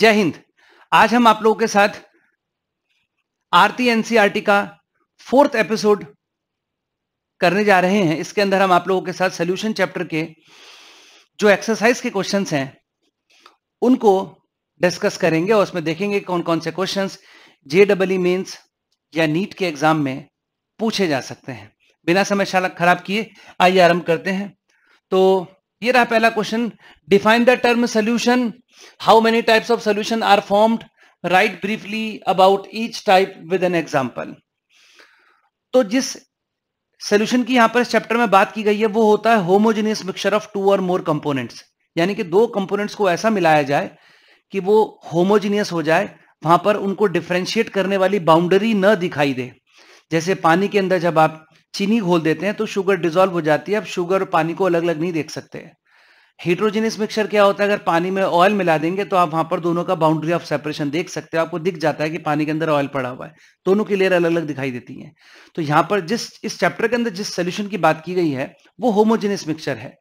जय हिंद आज हम आप लोगों के साथ आरती एनसीआरटी का फोर्थ एपिसोड करने जा रहे हैं इसके अंदर हम आप लोगों के साथ सोल्यूशन चैप्टर के जो एक्सरसाइज के क्वेश्चंस हैं उनको डिस्कस करेंगे और उसमें देखेंगे कौन कौन से क्वेश्चंस जे मेन्स या नीट के एग्जाम में पूछे जा सकते हैं बिना समय खराब किए आइए आरंभ करते हैं तो ये रहा पहला question define the term solution how many types of solution are formed write briefly about each type with an example तो जिस सोल्यूशन की यहां पर चैप्टर में बात की गई है वो होता है होमोजेनियस मिक्सचर ऑफ टू और मोर कंपोनेंट्स यानी कि दो कंपोनेंट्स को ऐसा मिलाया जाए कि वो होमोजेनियस हो जाए वहां पर उनको डिफ्रेंशिएट करने वाली बाउंड्री न दिखाई दे जैसे पानी के अंदर जब आप चीनी घोल देते हैं तो शुगर डिजोल्व हो जाती है अब शुगर और पानी को अलग अलग नहीं देख सकते हीट्रोजिनियस मिक्सचर क्या होता है अगर पानी में ऑयल मिला देंगे तो आप वहां पर दोनों का बाउंड्री ऑफ सेपरेशन देख सकते हो आपको दिख जाता है कि पानी के अंदर ऑयल पड़ा हुआ है दोनों की लेयर अलग अलग दिखाई देती है तो यहाँ पर जिस इस चैप्टर के अंदर जिस सोल्यूशन की बात की गई है वो होमोजेनियस मिक्सचर है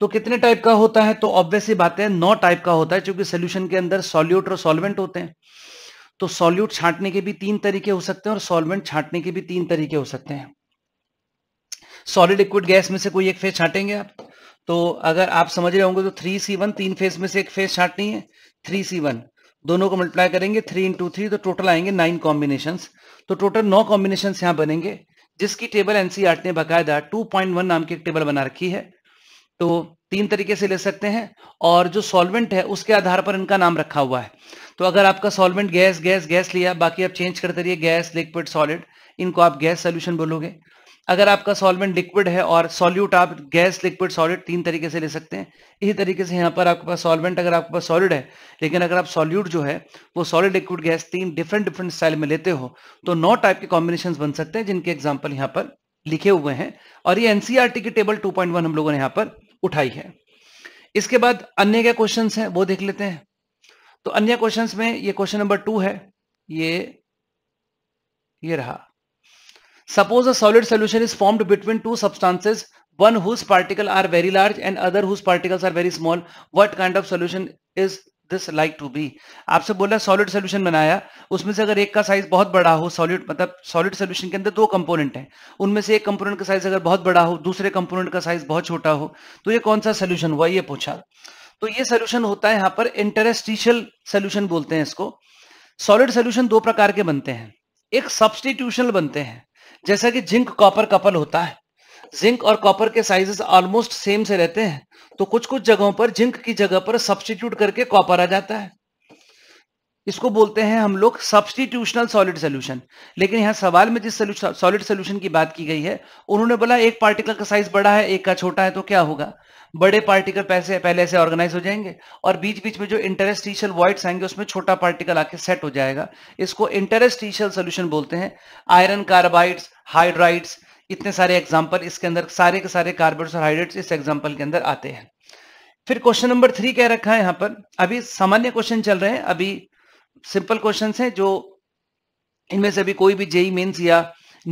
तो कितने टाइप का होता है तो ऑब्वियसली बात है नौ टाइप का होता है क्योंकि सोल्यूशन के अंदर सॉल्यूट और सॉल्वेंट होते हैं तो सॉल्यूट छांटने के भी तीन तरीके हो सकते हैं और सॉल्वेंट छांटने के भी तीन तरीके हो सकते हैं सॉलिड लिक्विड गैस में से कोई एक फेज छाटेंगे आप तो अगर आप समझ रहे होंगे तो थ्री सी वन तीन फेज में से एक फेज छाटनी है थ्री सी वन दोनों को मल्टीप्लाई करेंगे थ्री इंटू थ्री तो टोटल आएंगे नाइन कॉम्बिनेशन तो टोटल नौ कॉम्बिनेशन यहाँ बनेंगे जिसकी टेबल एनसीआर e ने बाकायदा टू पॉइंट वन नाम की एक टेबल बना रखी है तो तीन तरीके से ले सकते हैं और जो सॉल्वेंट है उसके आधार पर इनका नाम रखा हुआ है तो अगर आपका सॉल्वेंट गैस गैस गैस लिया बाकी आप चेंज करते रहिए गैस लिक्विड सॉलिड इनको आप गैस सोल्यूशन बोलोगे अगर आपका सॉल्वेंट लिक्विड है और सॉल्यूट आप गैस लिक्विड सॉलिड तीन तरीके से ले सकते हैं इसी तरीके से यहाँ पर आपके पास सॉल्वेंट अगर आपके पास सॉलिड है लेकिन अगर आप सॉल्यूट जो है वो सॉलिड लिक्विड गैस तीन डिफरेंट डिफरेंट स्टाइल में लेते हो तो नौ टाइप के कॉम्बिनेशन बन सकते हैं जिनके एग्जाम्पल यहाँ पर लिखे हुए हैं और ये एनसीआरटी e की टेबल टू हम लोगों ने यहाँ पर उठाई है इसके बाद अन्य क्या क्वेश्चन है वो देख लेते हैं तो अन्य क्वेश्चन में ये क्वेश्चन नंबर टू है ये ये रहा suppose a solid solution is formed between two substances one whose particle are very large and other whose particles are very small what kind of solution is this like to be आपसे बोला solid solution बनाया उसमें से अगर एक का size बहुत बड़ा हो सॉलिड मतलब सॉलिड सोल्यूशन के अंदर दो कंपोनेंट है उनमें से एक कंपोनेंट का साइज अगर बहुत बड़ा हो दूसरे कंपोनेंट का साइज बहुत छोटा हो तो ये कौन सा सोल्यूशन हुआ ये पूछा तो ये सोल्यूशन होता है यहाँ पर इंटरेस्टिशियल सोल्यूशन बोलते हैं इसको सॉलिड सोल्यूशन दो प्रकार के बनते हैं एक सब्सटीट्यूशन बनते हैं जैसा कि जिंक कॉपर कपल होता है जिंक और कॉपर के साइजेस ऑलमोस्ट सेम से रहते हैं तो कुछ कुछ जगहों पर जिंक की जगह पर सब्सटीट्यूट करके कॉपर आ जाता है इसको बोलते हैं हम लोग सब्सटीट्यूशनल सॉलिड सोल्यूशन लेकिन यहां सवाल में जिस सॉलिड सोल्यूशन की बात की गई है उन्होंने बोला एक पार्टिकल का साइज बड़ा है एक का छोटा है तो क्या होगा बड़े पार्टिकल पैसे पहले से ऑर्गेनाइज हो जाएंगे और बीच बीच में जो इंटरेस्टिशियल वॉइड्स आएंगे उसमें छोटा पार्टिकल आके सेट हो जाएगा इसको इंटरेस्टिशियल सोल्यूशन बोलते हैं आयरन कार्बाइड्स हाइड्राइड्स इतने सारे एग्जाम्पल इसके अंदर सारे के सारे कार्बोड्स और हाइड्रेट्स इस एग्जाम्पल के अंदर आते हैं फिर क्वेश्चन नंबर थ्री क्या रखा है यहां पर अभी सामान्य क्वेश्चन चल रहे हैं अभी सिंपल क्वेश्चन हैं जो इनमें से अभी कोई भी जेई मेन्स e या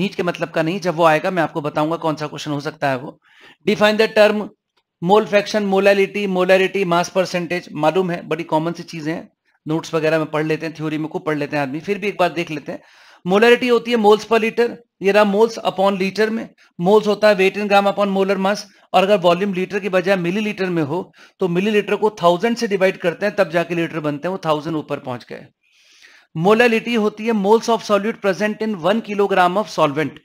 नीट के मतलब का नहीं जब वो आएगा मैं आपको बताऊंगा कौन सा क्वेश्चन हो सकता है वो define the term mole fraction molality molarity mass percentage मालूम है बड़ी कॉमन सी चीजें हैं नोट्स वगैरह में पढ़ लेते हैं थ्योरी में खूब पढ़ लेते हैं आदमी फिर भी एक बार देख लेते हैं मोलरिटी होती है मोल्स पर लीटर ये रहा मोल्स अपॉन लीटर में मोल्स होता है weight in gram upon molar mass और अगर वॉल्यूम लीटर की बजाय मिलीलीटर में हो तो मिलीलीटर को थाउजेंड से डिवाइड करते हैं तब जाके लीटर बनते हैं वो थाउजेंड ऊपर पहुंच गए मोलैलिटी होती है moles of solute present in one kilogram of solvent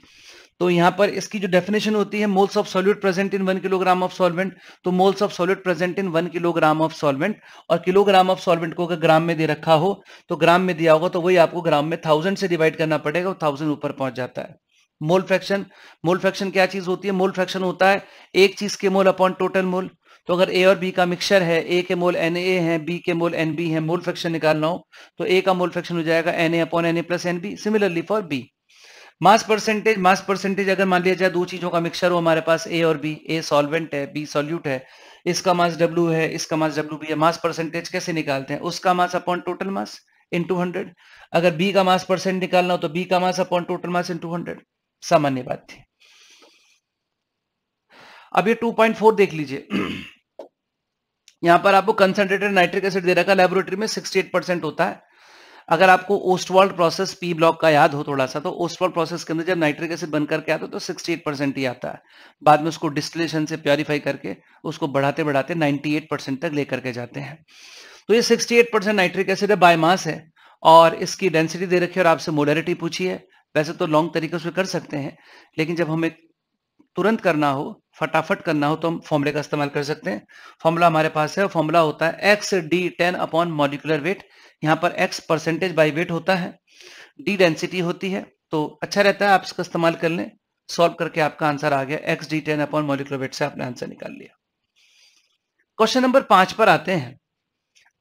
तो यहाँ पर इसकी जो डेफिनेशन होती है moles of solute present in one kilogram of solvent तो moles of solute present in one kilogram of solvent और किलोग्राम ऑफ सॉल्वेंट को अगर ग्राम में दे रखा हो तो ग्राम में दिया होगा तो वही आपको ग्राम में थाउजेंड से डिवाइड करना पड़ेगा और थाउजेंड ऊपर पहुंच जाता है मोल फ्रैक्शन मोल फ्रैक्शन क्या चीज होती है मोल फ्रैक्शन होता है एक चीज के मोल अपॉन टोटल मोल तो अगर ए और बी का मिक्सचर है ए के मोल एन ए है बी के मोल एन बी है मोल फ्रैक्शन निकालना हो तो ए का मोल फ्रैक्शन हो जाएगा N A upon N A plus N B similarly for B mass percentage mass percentage अगर मान लिया जाए दो चीजों का मिक्सर हो हमारे पास ए और बी ए सॉल्वेंट है बी सॉल्यूट है इसका मास डब्ल्यू है इसका मास डब्ल्यू बी है मास परसेंटेज कैसे निकालते हैं उसका mass upon total mass into hundred अगर बी का मास परसेंट निकालना हो तो बी का mass upon total mass into hundred सामान्य बात थी अब ये टू पॉइंट फोर देख लीजिए यहां पर आपको कंसेंट्रेटेड नाइट्रिक एसिड दे रखा है लेबोरेटरी में सिक्सटी एट परसेंट होता है अगर आपको ओस्टवर्ल्ड प्रोसेस पी ब्लॉक का याद हो थोड़ा सा तो ओस्टवॉल्ड प्रोसेस के अंदर जब नाइट्रिक एसिड बन करके आता तो 68 परसेंट ही आता है बाद में उसको डिस्टिलेशन से प्योरीफाई करके उसको बढ़ाते बढ़ाते 98 परसेंट तक लेकर के जाते हैं तो ये 68 परसेंट नाइट्रिक एसिड है बायमास है और इसकी डेंसिटी दे रखी है और आपसे मोलरिटी पूछी है वैसे तो लॉन्ग तरीके से कर सकते हैं लेकिन जब हमें तुरंत करना हो फटाफट करना हो तो हम फॉर्मूले का इस्तेमाल कर सकते हैं फॉर्मूला हमारे पास है फॉर्मूला होता है X D ten upon molecular weight यहाँ पर एक्स परसेंटेज बाई वेट होता है डी डेंसिटी होती है तो अच्छा रहता है आप इसका इस्तेमाल कर लें सॉल्व करके आपका आंसर आ गया X D ten upon molecular weight से आपने आंसर निकाल लिया क्वेश्चन नंबर पांच पर आते हैं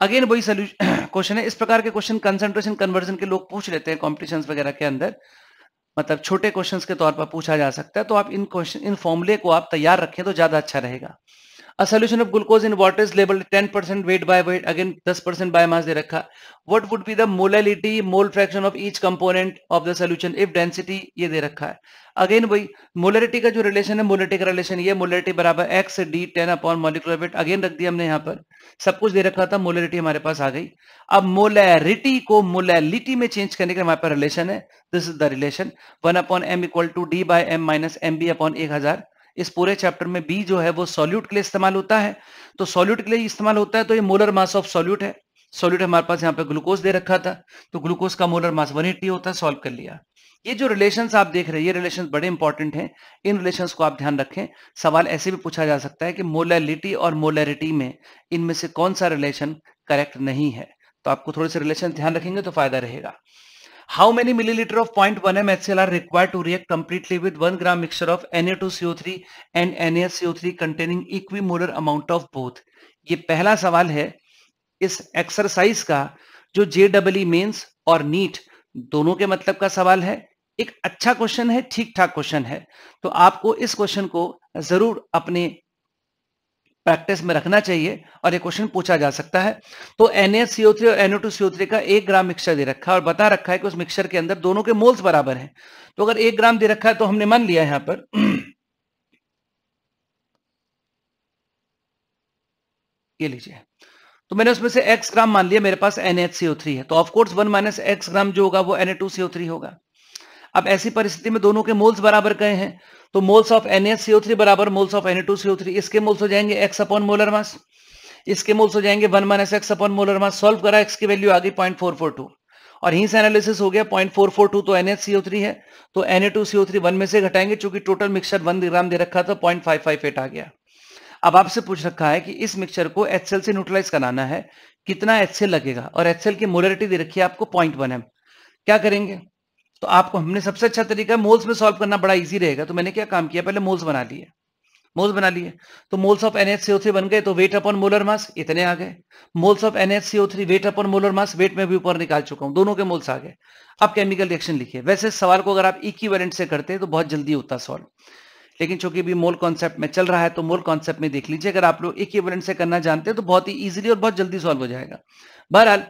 अगेन वही सोल्यूशन क्वेश्चन है इस प्रकार के क्वेश्चन कंसेंट्रेशन कन्वर्जन के लोग पूछ लेते हैं कॉम्पिटिशन वगैरह के अंदर मतलब छोटे क्वेश्चन के तौर पर पूछा जा सकता है तो आप इन क्वेश्चन इन फॉर्मूले को आप तैयार रखें तो ज्यादा अच्छा रहेगा A solution of glucose in water is labeled 10% weight by weight, again 10% by mass they rakha. What would be the molality, mole fraction of each component of the solution if density ये दे रखा है again वही molarity का जो relation है molarity का relation ये molarity बराबर X D ten upon molecular weight again रख दिया हमने यहाँ पर सब कुछ दे रखा था मोलरिटी हमारे पास आ गई अब मोलरिटी को मोलैलिटी में चेंज करने के हमारे पास रिलेशन है this is the relation one upon M equal to D by M minus M B upon एक हजार इस पूरे चैप्टर में बी जो है वो सॉल्यूट के लिए इस्तेमाल होता है तो सॉल्यूट के लिए इस्तेमाल होता है तो ये मोलर मास ऑफ सॉल्यूट है सॉल्यूट हमारे पास यहाँ पे ग्लूकोज दे रखा था तो ग्लूकोज का मोलर मास 180 होता है सॉल्व कर लिया ये जो रिलेशन आप देख रहे हैं ये रिलेशन बड़े इंपॉर्टेंट हैं इन रिलेशन को आप ध्यान रखें सवाल ऐसे भी पूछा जा सकता है कि मोलैलिटी और मोलैरिटी में इनमें से कौन सा रिलेशन करेक्ट नहीं है तो आपको थोड़े से रिलेशन ध्यान रखेंगे तो फायदा रहेगा How many milliliter of 0.1 m HCl are required to react completely with 1 gram mixture of Na2CO3 and NaCO3 containing equimolar amount of both? ये पहला सवाल है इस एक्सरसाइज का जो जे डबल मेन्स और नीट दोनों के मतलब का सवाल है एक अच्छा क्वेश्चन है ठीक ठाक क्वेश्चन है तो आपको इस क्वेश्चन को जरूर अपने प्रैक्टिस में रखना चाहिए और ये क्वेश्चन पूछा जा सकता है तो NaCO3 और NO2CO3 का एक ग्राम मिक्सचर दे रखा है और बता रखा है कि उस मिक्सचर के अंदर दोनों के मोल्स बराबर हैं तो अगर एक ग्राम दे रखा है तो हमने मान लिया यहां पर ये लीजिए तो मैंने उसमें से x ग्राम मान लिया मेरे पास NaCO3 है तो of course one minus X gram जो होगा वो Na2CO3 होगा अब ऐसी परिस्थिति में दोनों के मोल्स बराबर गए हैं तो moles of N H CO three बराबर moles of N two CO three इसके मोल्स हो जाएंगे एक्स अपॉन मोलर मास इसके मोल्स हो जाएंगे one minus X upon molar mass solve करा एक्स की वैल्यू आ गई पॉइंट फोर फोर टू और ही से एनालिसिस हो गया पॉइंट फोर फोर टू तो एन एच सीओ थ्री है तो N A two CO three one में से घटाएंगे चूंकि टोटल मिक्सचर वन ग्राम दे रखा था पॉइंट फाइव फाइव एट आ गया अब आपसे पूछ रखा है कि इस मिक्सचर को HCl से न्यूट्रलाइज कराना है कितना HCl लगेगा और HCl की मोलरिटी दे रखी है आपको पॉइंट वन एम क्या करेंगे तो आपको हमने सबसे अच्छा तरीका मोल्स में सॉल्व करना बड़ा इजी रहेगा तो मैंने क्या काम किया पहले मोल्स बना लिए मोल्स बना लिए तो मोल्स ऑफ एन बन गए तो वेट अपॉन मोलर मास इतने आ गए moles of N weight upon molar mass weight में भी ऊपर निकाल चुका हूं दोनों के मोल्स आ गए अब केमिकल रिएक्शन लिखिए वैसे सवाल को अगर आप इक्वेलेंट से करते तो बहुत जल्दी होता सॉल्व लेकिन चूंकि अभी मोल कॉन्सेप्ट में चल रहा है तो मोल कॉन्सेप्ट में देख लीजिए अगर आप लोग इक्विवेलेंट से करना जानते हैं तो बहुत ही इजीली और बहुत जल्दी सॉल्व हो जाएगा बहरहाल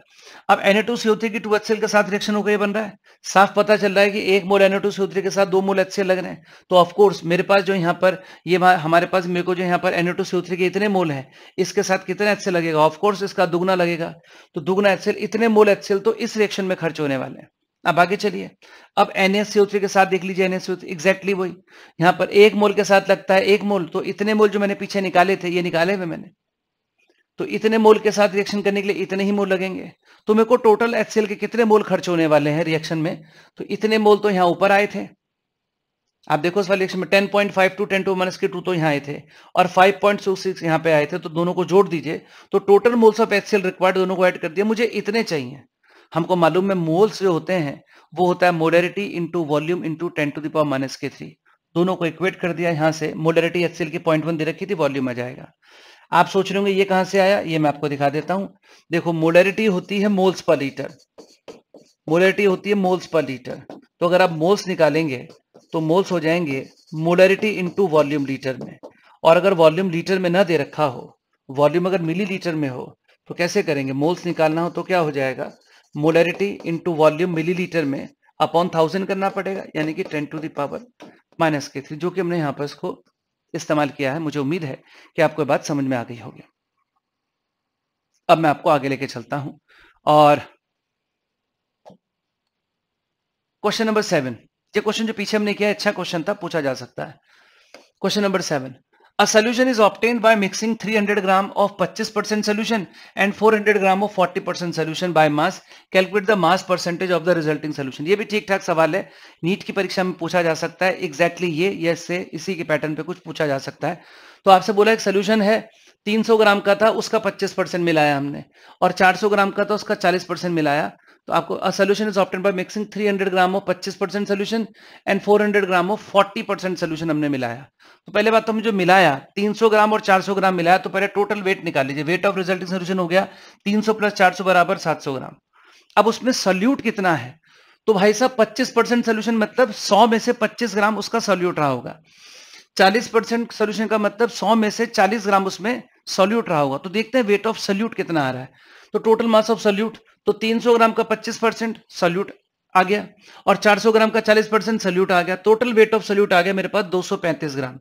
अब Na2CO3 की एच के साथ रिएक्शन होकर बन रहा है साफ पता चल रहा है कि एक मोल टू सी के साथ दो मोल एच लग रहे हैं तो ऑफकोर्स मेरे पास जो यहाँ पर ये हमारे पास मेरे को जो यहाँ पर टू सी के इतने मोल हैं इसके साथ कितने एच लगेगा ऑफकोर्स इसका दुगना लगेगा तो दुगना एच इतने मोल एच तो इस रिएक्शन में खर्च होने वाले हैं अब आगे चलिए अब एन एस के साथ देख लीजिए एन एग्जैक्टली वही यहाँ पर एक मोल के साथ लगता है एक मोल तो इतने मोल जो मैंने पीछे निकाले थे ये निकाले हुए मैंने तो इतने मोल के साथ रिएक्शन करने के लिए इतने ही मोल लगेंगे तो मेरे को टोटल एच के कितने मोल खर्च होने वाले हैं रिएक्शन में तो इतने मोल तो यहां ऊपर आए थे आप देखो इस वाले रिएक्शन में 10.5 point five two ten to minus के टू तो यहां आए थे और 5.26 पॉइंट यहां पे आए थे तो दोनों को जोड़ दीजिए तो total moles of H required दोनों को ऐड कर दिया मुझे इतने चाहिए हमको मालूम है मोल्स जो होते हैं वो होता है molarity into volume into ten to the power minus के थ्री दोनों को इक्वेट कर दिया यहां से मोडेरिटी एच की पॉइंट वन दे रखी थी वॉल्यूम आ जाएगा आप सोच रहे होंगे ये कहां से आया ये मैं आपको दिखा देता हूं देखो मोलरिटी होती है मोल्स पर लीटर मोलरिटी होती है मोल्स पर लीटर तो अगर आप मोल्स निकालेंगे तो मोल्स हो जाएंगे मोलरिटी इंटू वॉल्यूम लीटर में और अगर वॉल्यूम लीटर में ना दे रखा हो वॉल्यूम अगर मिली लीटर में हो तो कैसे करेंगे मोल्स निकालना हो तो क्या हो जाएगा molarity into volume millilitre में अपॉन थाउजेंड करना पड़ेगा यानी कि टेन टू दावर माइनस के थ्री जो कि हमने यहां पर इसको इस्तेमाल किया है मुझे उम्मीद है कि आपको बात समझ में आ गई होगी अब मैं आपको आगे लेके चलता हूं और क्वेश्चन नंबर सेवन ये क्वेश्चन जो पीछे हमने किया अच्छा क्वेश्चन था पूछा जा सकता है question number seven A solution is obtained by mixing 300 gram of 25% solution and 400 gram of 40% solution by mass. Calculate the mass percentage of the resulting solution. ये भी ठीक ठाक सवाल है नीट की परीक्षा में पूछा जा सकता है एग्जैक्टली exactly ये ये से इसी के पैटर्न पे कुछ पूछा जा सकता है तो आपसे बोला एक सोल्यूशन है 300 ग्राम का था उसका 25 मिलाया हमने और 400 ग्राम का था उसका 40 मिलाया तो आपको solution is obtain by mixing 300 gram of 25 percent solution and 400 gram of 40 percent solution हमने मिलाया तो पहले बात तो हम जो मिलाया 300 ग्राम और 400 ग्राम मिलाया तो पहले टोटल वेट निकाल लीजिए वेट ऑफ रिजल्टिंग सोल्यूशन हो गया 300 प्लस 400 बराबर 700 ग्राम अब उसमें सोल्यूट कितना है तो भाई साहब पच्चीस परसेंट सोल्यूशन मतलब सौ में से पच्चीस ग्राम उसका सोल्यूट रहा होगा चालीस परसेंट सोल्यूशन का मतलब सौ में से चालीस ग्राम उसमें सोल्यूट रहा होगा तो देखते हैं वेट ऑफ सोल्यूट कितना आ रहा है तो टोटल मास ऑफ सोल्यूट तो 300 ग्राम का 25 परसेंट सल्यूट आ गया और 400 ग्राम का 40 परसेंट सल्यूट आ गया टोटल वेट ऑफ सल्यूट आ गया मेरे पास 235 ग्राम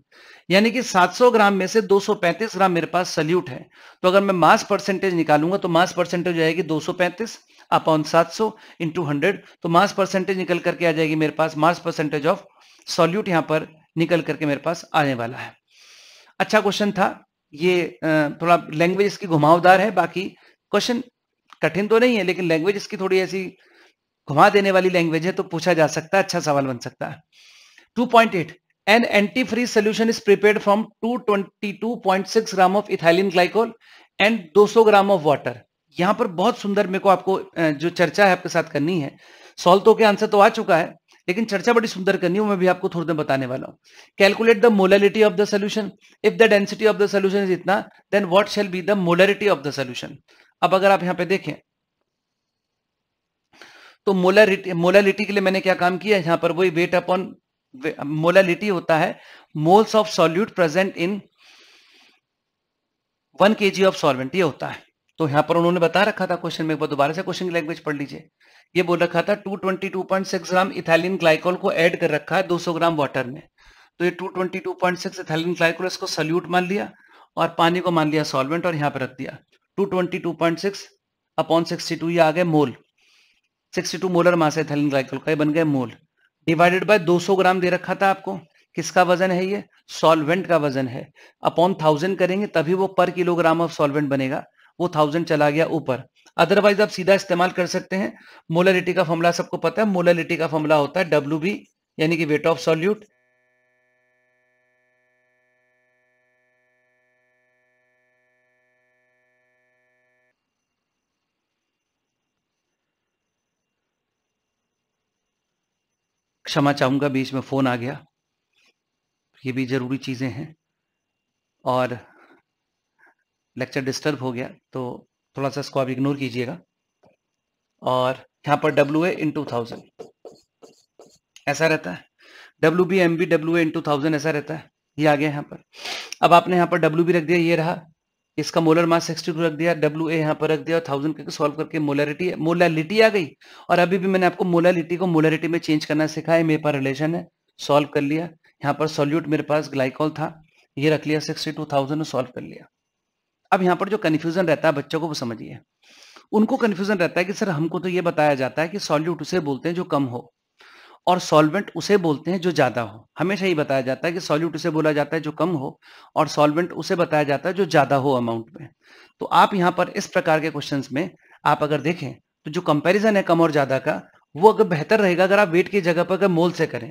यानी कि 700 ग्राम में से 235 ग्राम मेरे पास सल्यूट है तो अगर मैं मास परसेंटेज निकालूंगा तो मास परसेंटेज आएगी 235 अपॉन 700 इंटू हंड्रेड तो मास परसेंटेज निकल करके आ जाएगी मेरे पास मास परसेंटेज ऑफ सॉल्यूट यहां पर निकल करके मेरे पास आने वाला है अच्छा क्वेश्चन था ये थोड़ा लैंग्वेज इसकी घुमावदार है बाकी क्वेश्चन कठिन तो नहीं है लेकिन लैंग्वेज इसकी थोड़ी ऐसी घुमा देने वाली लैंग्वेज है तो पूछा जा सकता है अच्छा सवाल बन सकता है 2.8 an antifreeze solution is prepare from 222.6 gram of ethylene glycol and 200 gram of water यहां पर बहुत सुंदर मेरे को आपको जो चर्चा है आपके साथ करनी है सॉल्व तो के आंसर तो आ चुका है लेकिन चर्चा बड़ी सुंदर करनी है मैं भी आपको थोड़ी देर बताने वाला हूं calculate the molarity of the solution if the density of the solution is इतना then what shall be the molarity of the solution अब अगर आप यहां पे देखें तो मोलरिटी मोलालिटी के लिए मैंने क्या काम किया यहां पर वही वेट अपॉन मोलालिटी होता है moles of solute present in one K G of solvent ये होता है तो यहां पर उन्होंने बता रखा था क्वेश्चन में एक बार दोबारा से क्वेश्चन की लैंग्वेज पढ़ लीजिए ये बोल रखा था 222.6 ग्राम इथाइलिन ग्लाइकोल को ऐड कर रखा है 200 ग्राम वाटर में तो ये 222.6 इथाइलिन ग्लाइकोल इसको सल्यूट मान लिया और पानी को मान लिया सॉल्वेंट और यहां पर रख दिया 222.6 अपॉन 62 ये आ गए मोल 62 मोलर मास है थैलिन ग्लाइकोल का ये बन गए मोल डिवाइडेड बाय 200 ग्राम दे रखा था आपको किसका वजन है ये सॉल्वेंट का वजन है अपॉन थाउजेंड करेंगे तभी वो पर किलोग्राम ऑफ सॉल्वेंट बनेगा वो थाउजेंड चला गया ऊपर अदरवाइज आप सीधा इस्तेमाल कर सकते हैं मोलरिटी का फॉर्मूला सबको पता है मोलरिटी का फॉर्मूला होता है डब्ल्यू बी यानी कि वेट ऑफ सॉल्यूट क्षमा चाहूँगा बीच में फ़ोन आ गया ये भी ज़रूरी चीज़ें हैं और लेक्चर डिस्टर्ब हो गया तो थोड़ा सा इसको आप इग्नोर कीजिएगा और यहाँ पर W A into thousand ऐसा रहता है W B M B W A into thousand ऐसा रहता है ये आ गया यहाँ पर अब आपने यहाँ पर डब्ल्यू बी रख दिया ये रहा इसका मोलर मास 62 रख दिया डब्ल्यू ए यहाँ पर रख दिया और थाउजेंड करके सॉल्व करके मोलरिटी मोलालिटी आ गई और अभी भी मैंने आपको मोलालिटी को मोलरिटी में चेंज करना सिखाया मेरे पास रिलेशन है सॉल्व कर लिया यहाँ पर सोल्यूट मेरे पास ग्लाइकॉल था ये रख लिया सिक्सटी टू थाउजेंड और सॉल्व कर लिया अब यहाँ पर जो कन्फ्यूजन रहता है बच्चों को वो समझिए उनको कन्फ्यूजन रहता है कि सर हमको तो ये बताया जाता है कि सॉल्यूट उसे बोलते हैं जो कम हो और सॉल्वेंट उसे बोलते हैं जो ज्यादा हो हमेशा ही बताया जाता है कि सॉल्यूट उसे बोला जाता है जो कम हो और सॉल्वेंट उसे बताया जाता है जो ज्यादा हो अमाउंट में तो आप यहां पर इस प्रकार के क्वेश्चन में आप अगर देखें तो जो कंपेरिजन है कम और ज्यादा का वो अगर बेहतर रहेगा अगर आप वेट की जगह पर अगर मोल से करें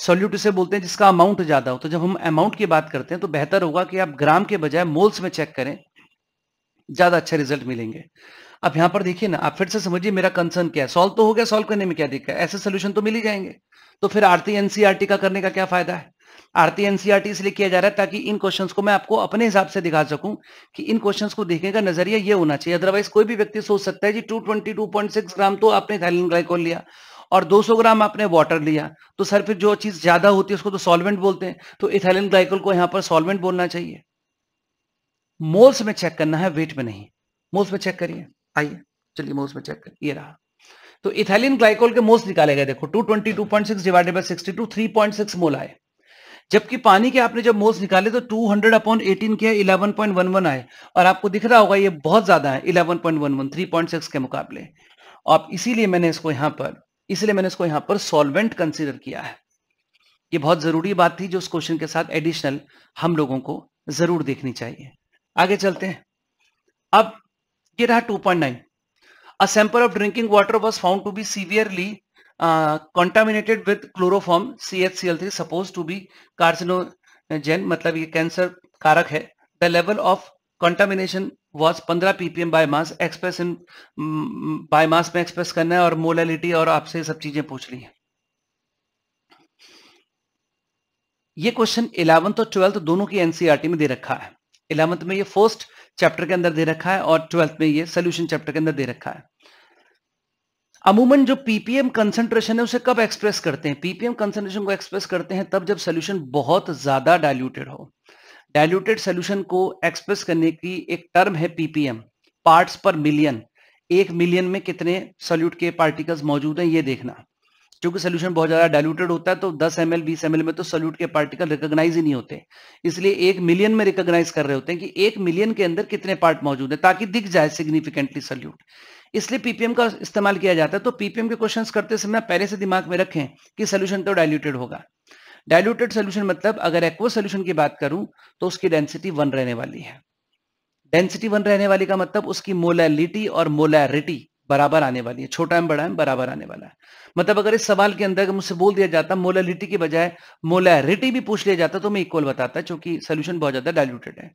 सॉल्यूट उसे बोलते हैं जिसका अमाउंट ज्यादा हो तो जब हम अमाउंट की बात करते हैं तो बेहतर होगा कि आप ग्राम के बजाय मोल्स में चेक करें ज्यादा अच्छे रिजल्ट मिलेंगे अब यहां पर देखिए ना आप फिर से समझिए मेरा कंसर्न क्या है सॉल्व तो हो गया सॉल्व करने में क्या दिक्कत है ऐसे सोल्यूशन तो मिल ही जाएंगे तो फिर आरती एनसीआरटी e का करने का क्या फायदा है आरती एनसीआरटी e इसलिए किया जा रहा है ताकि इन क्वेश्चन को मैं आपको अपने हिसाब से दिखा सकूं कि इन क्वेश्चन को देखने का नजरिया ये होना चाहिए अदरवाइज कोई भी व्यक्ति सोच सकता है जी टू ग्राम तो आपने थाइलिन ग्लाइकोल लिया और 200 ग्राम आपने वाटर लिया तो सर फिर जो चीज ज्यादा होती है उसको तो सॉल्वेंट बोलते हैं तो इथाइलिन ग्लाइकोल को यहां पर सॉल्वेंट बोलना चाहिए मोल्स में चेक करना है वेट में नहीं मोल्स में चेक करिए आइए चलिए मैं में चेक कर ये रहा तो इथेलिन ग्लाइकोल के मोल्स निकाले गए देखो 222.6 डिवाइडेड बाय 62 3.6 मोल आए जबकि पानी के आपने जब मोल्स निकाले तो 200 अपॉन एटीन 18 किया 11.11 आए और आपको दिख रहा होगा ये बहुत ज्यादा है 11.11 3.6 के मुकाबले और इसीलिए मैंने इसको यहां पर इसलिए मैंने इसको यहां पर सॉल्वेंट कंसिडर किया है ये बहुत जरूरी बात थी जो उस क्वेश्चन के साथ एडिशनल हम लोगों को जरूर देखनी चाहिए आगे चलते हैं अब ये रहा 2.9 a sample of drinking water was found to be severely contaminated with chloroform C C H L three suppose to be carcinogen मतलब ये कैंसर कारक है the level of contamination was 15 ppm by mass express in by mass में express करना है और molality और आपसे सब चीजें पूछ ली है ये क्वेश्चन इलेवंथ और ट्वेल्थ दोनों की एनसीआरटी e में दे रखा है इलेवंथ में ये फर्स्ट चैप्टर के अंदर दे रखा है और ट्वेल्थ में ये सोल्यूशन चैप्टर के अंदर दे रखा है अमूमन जो पीपीएम कंसंट्रेशन है उसे कब एक्सप्रेस करते हैं पीपीएम कंसेंट्रेशन को एक्सप्रेस करते हैं तब जब सोल्यूशन बहुत ज्यादा डायल्यूटेड हो डायल्यूटेड सोल्यूशन को एक्सप्रेस करने की एक टर्म है पीपीएम पार्ट्स पर मिलियन एक मिलियन में कितने सोल्यूट के पार्टिकल्स मौजूद हैं ये देखना क्योंकि सोल्यूशन बहुत ज्यादा डायलूटेड होता है तो 10 एम एल बीस में तो सोल्यूट के पार्टिकल रिकोगनाइज ही नहीं होते इसलिए एक मिलियन में रिकोगनाइज कर रहे होते हैं कि एक मिलियन के अंदर कितने पार्ट मौजूद है ताकि दिख जाए सिग्निफिकेंटली सोल्यूट इसलिए पीपीएम का इस्तेमाल किया जाता है तो पीपीएम के क्वेश्चंस करते समय पहले से दिमाग में रखें कि सोल्यूशन तो डायल्यूटेड होगा डायल्यूटेड सोल्यूशन मतलब अगर एक्वो सोल्यूशन की बात करूं तो उसकी डेंसिटी वन रहने वाली है डेंसिटी वन रहने वाली का मतलब उसकी मोलैलिटी और मोलैरिटी बराबर आने वाली है छोटा एम बड़ा एम बराबर आने वाला है मतलब अगर इस सवाल के अंदर मुझसे बोल दिया जाता मोलरिटी के बजाय मोलरिटी भी पूछ लिया जाता तो मैं इक्वल बताता क्योंकि सोल्यूशन बहुत ज्यादा डायल्यूटेड है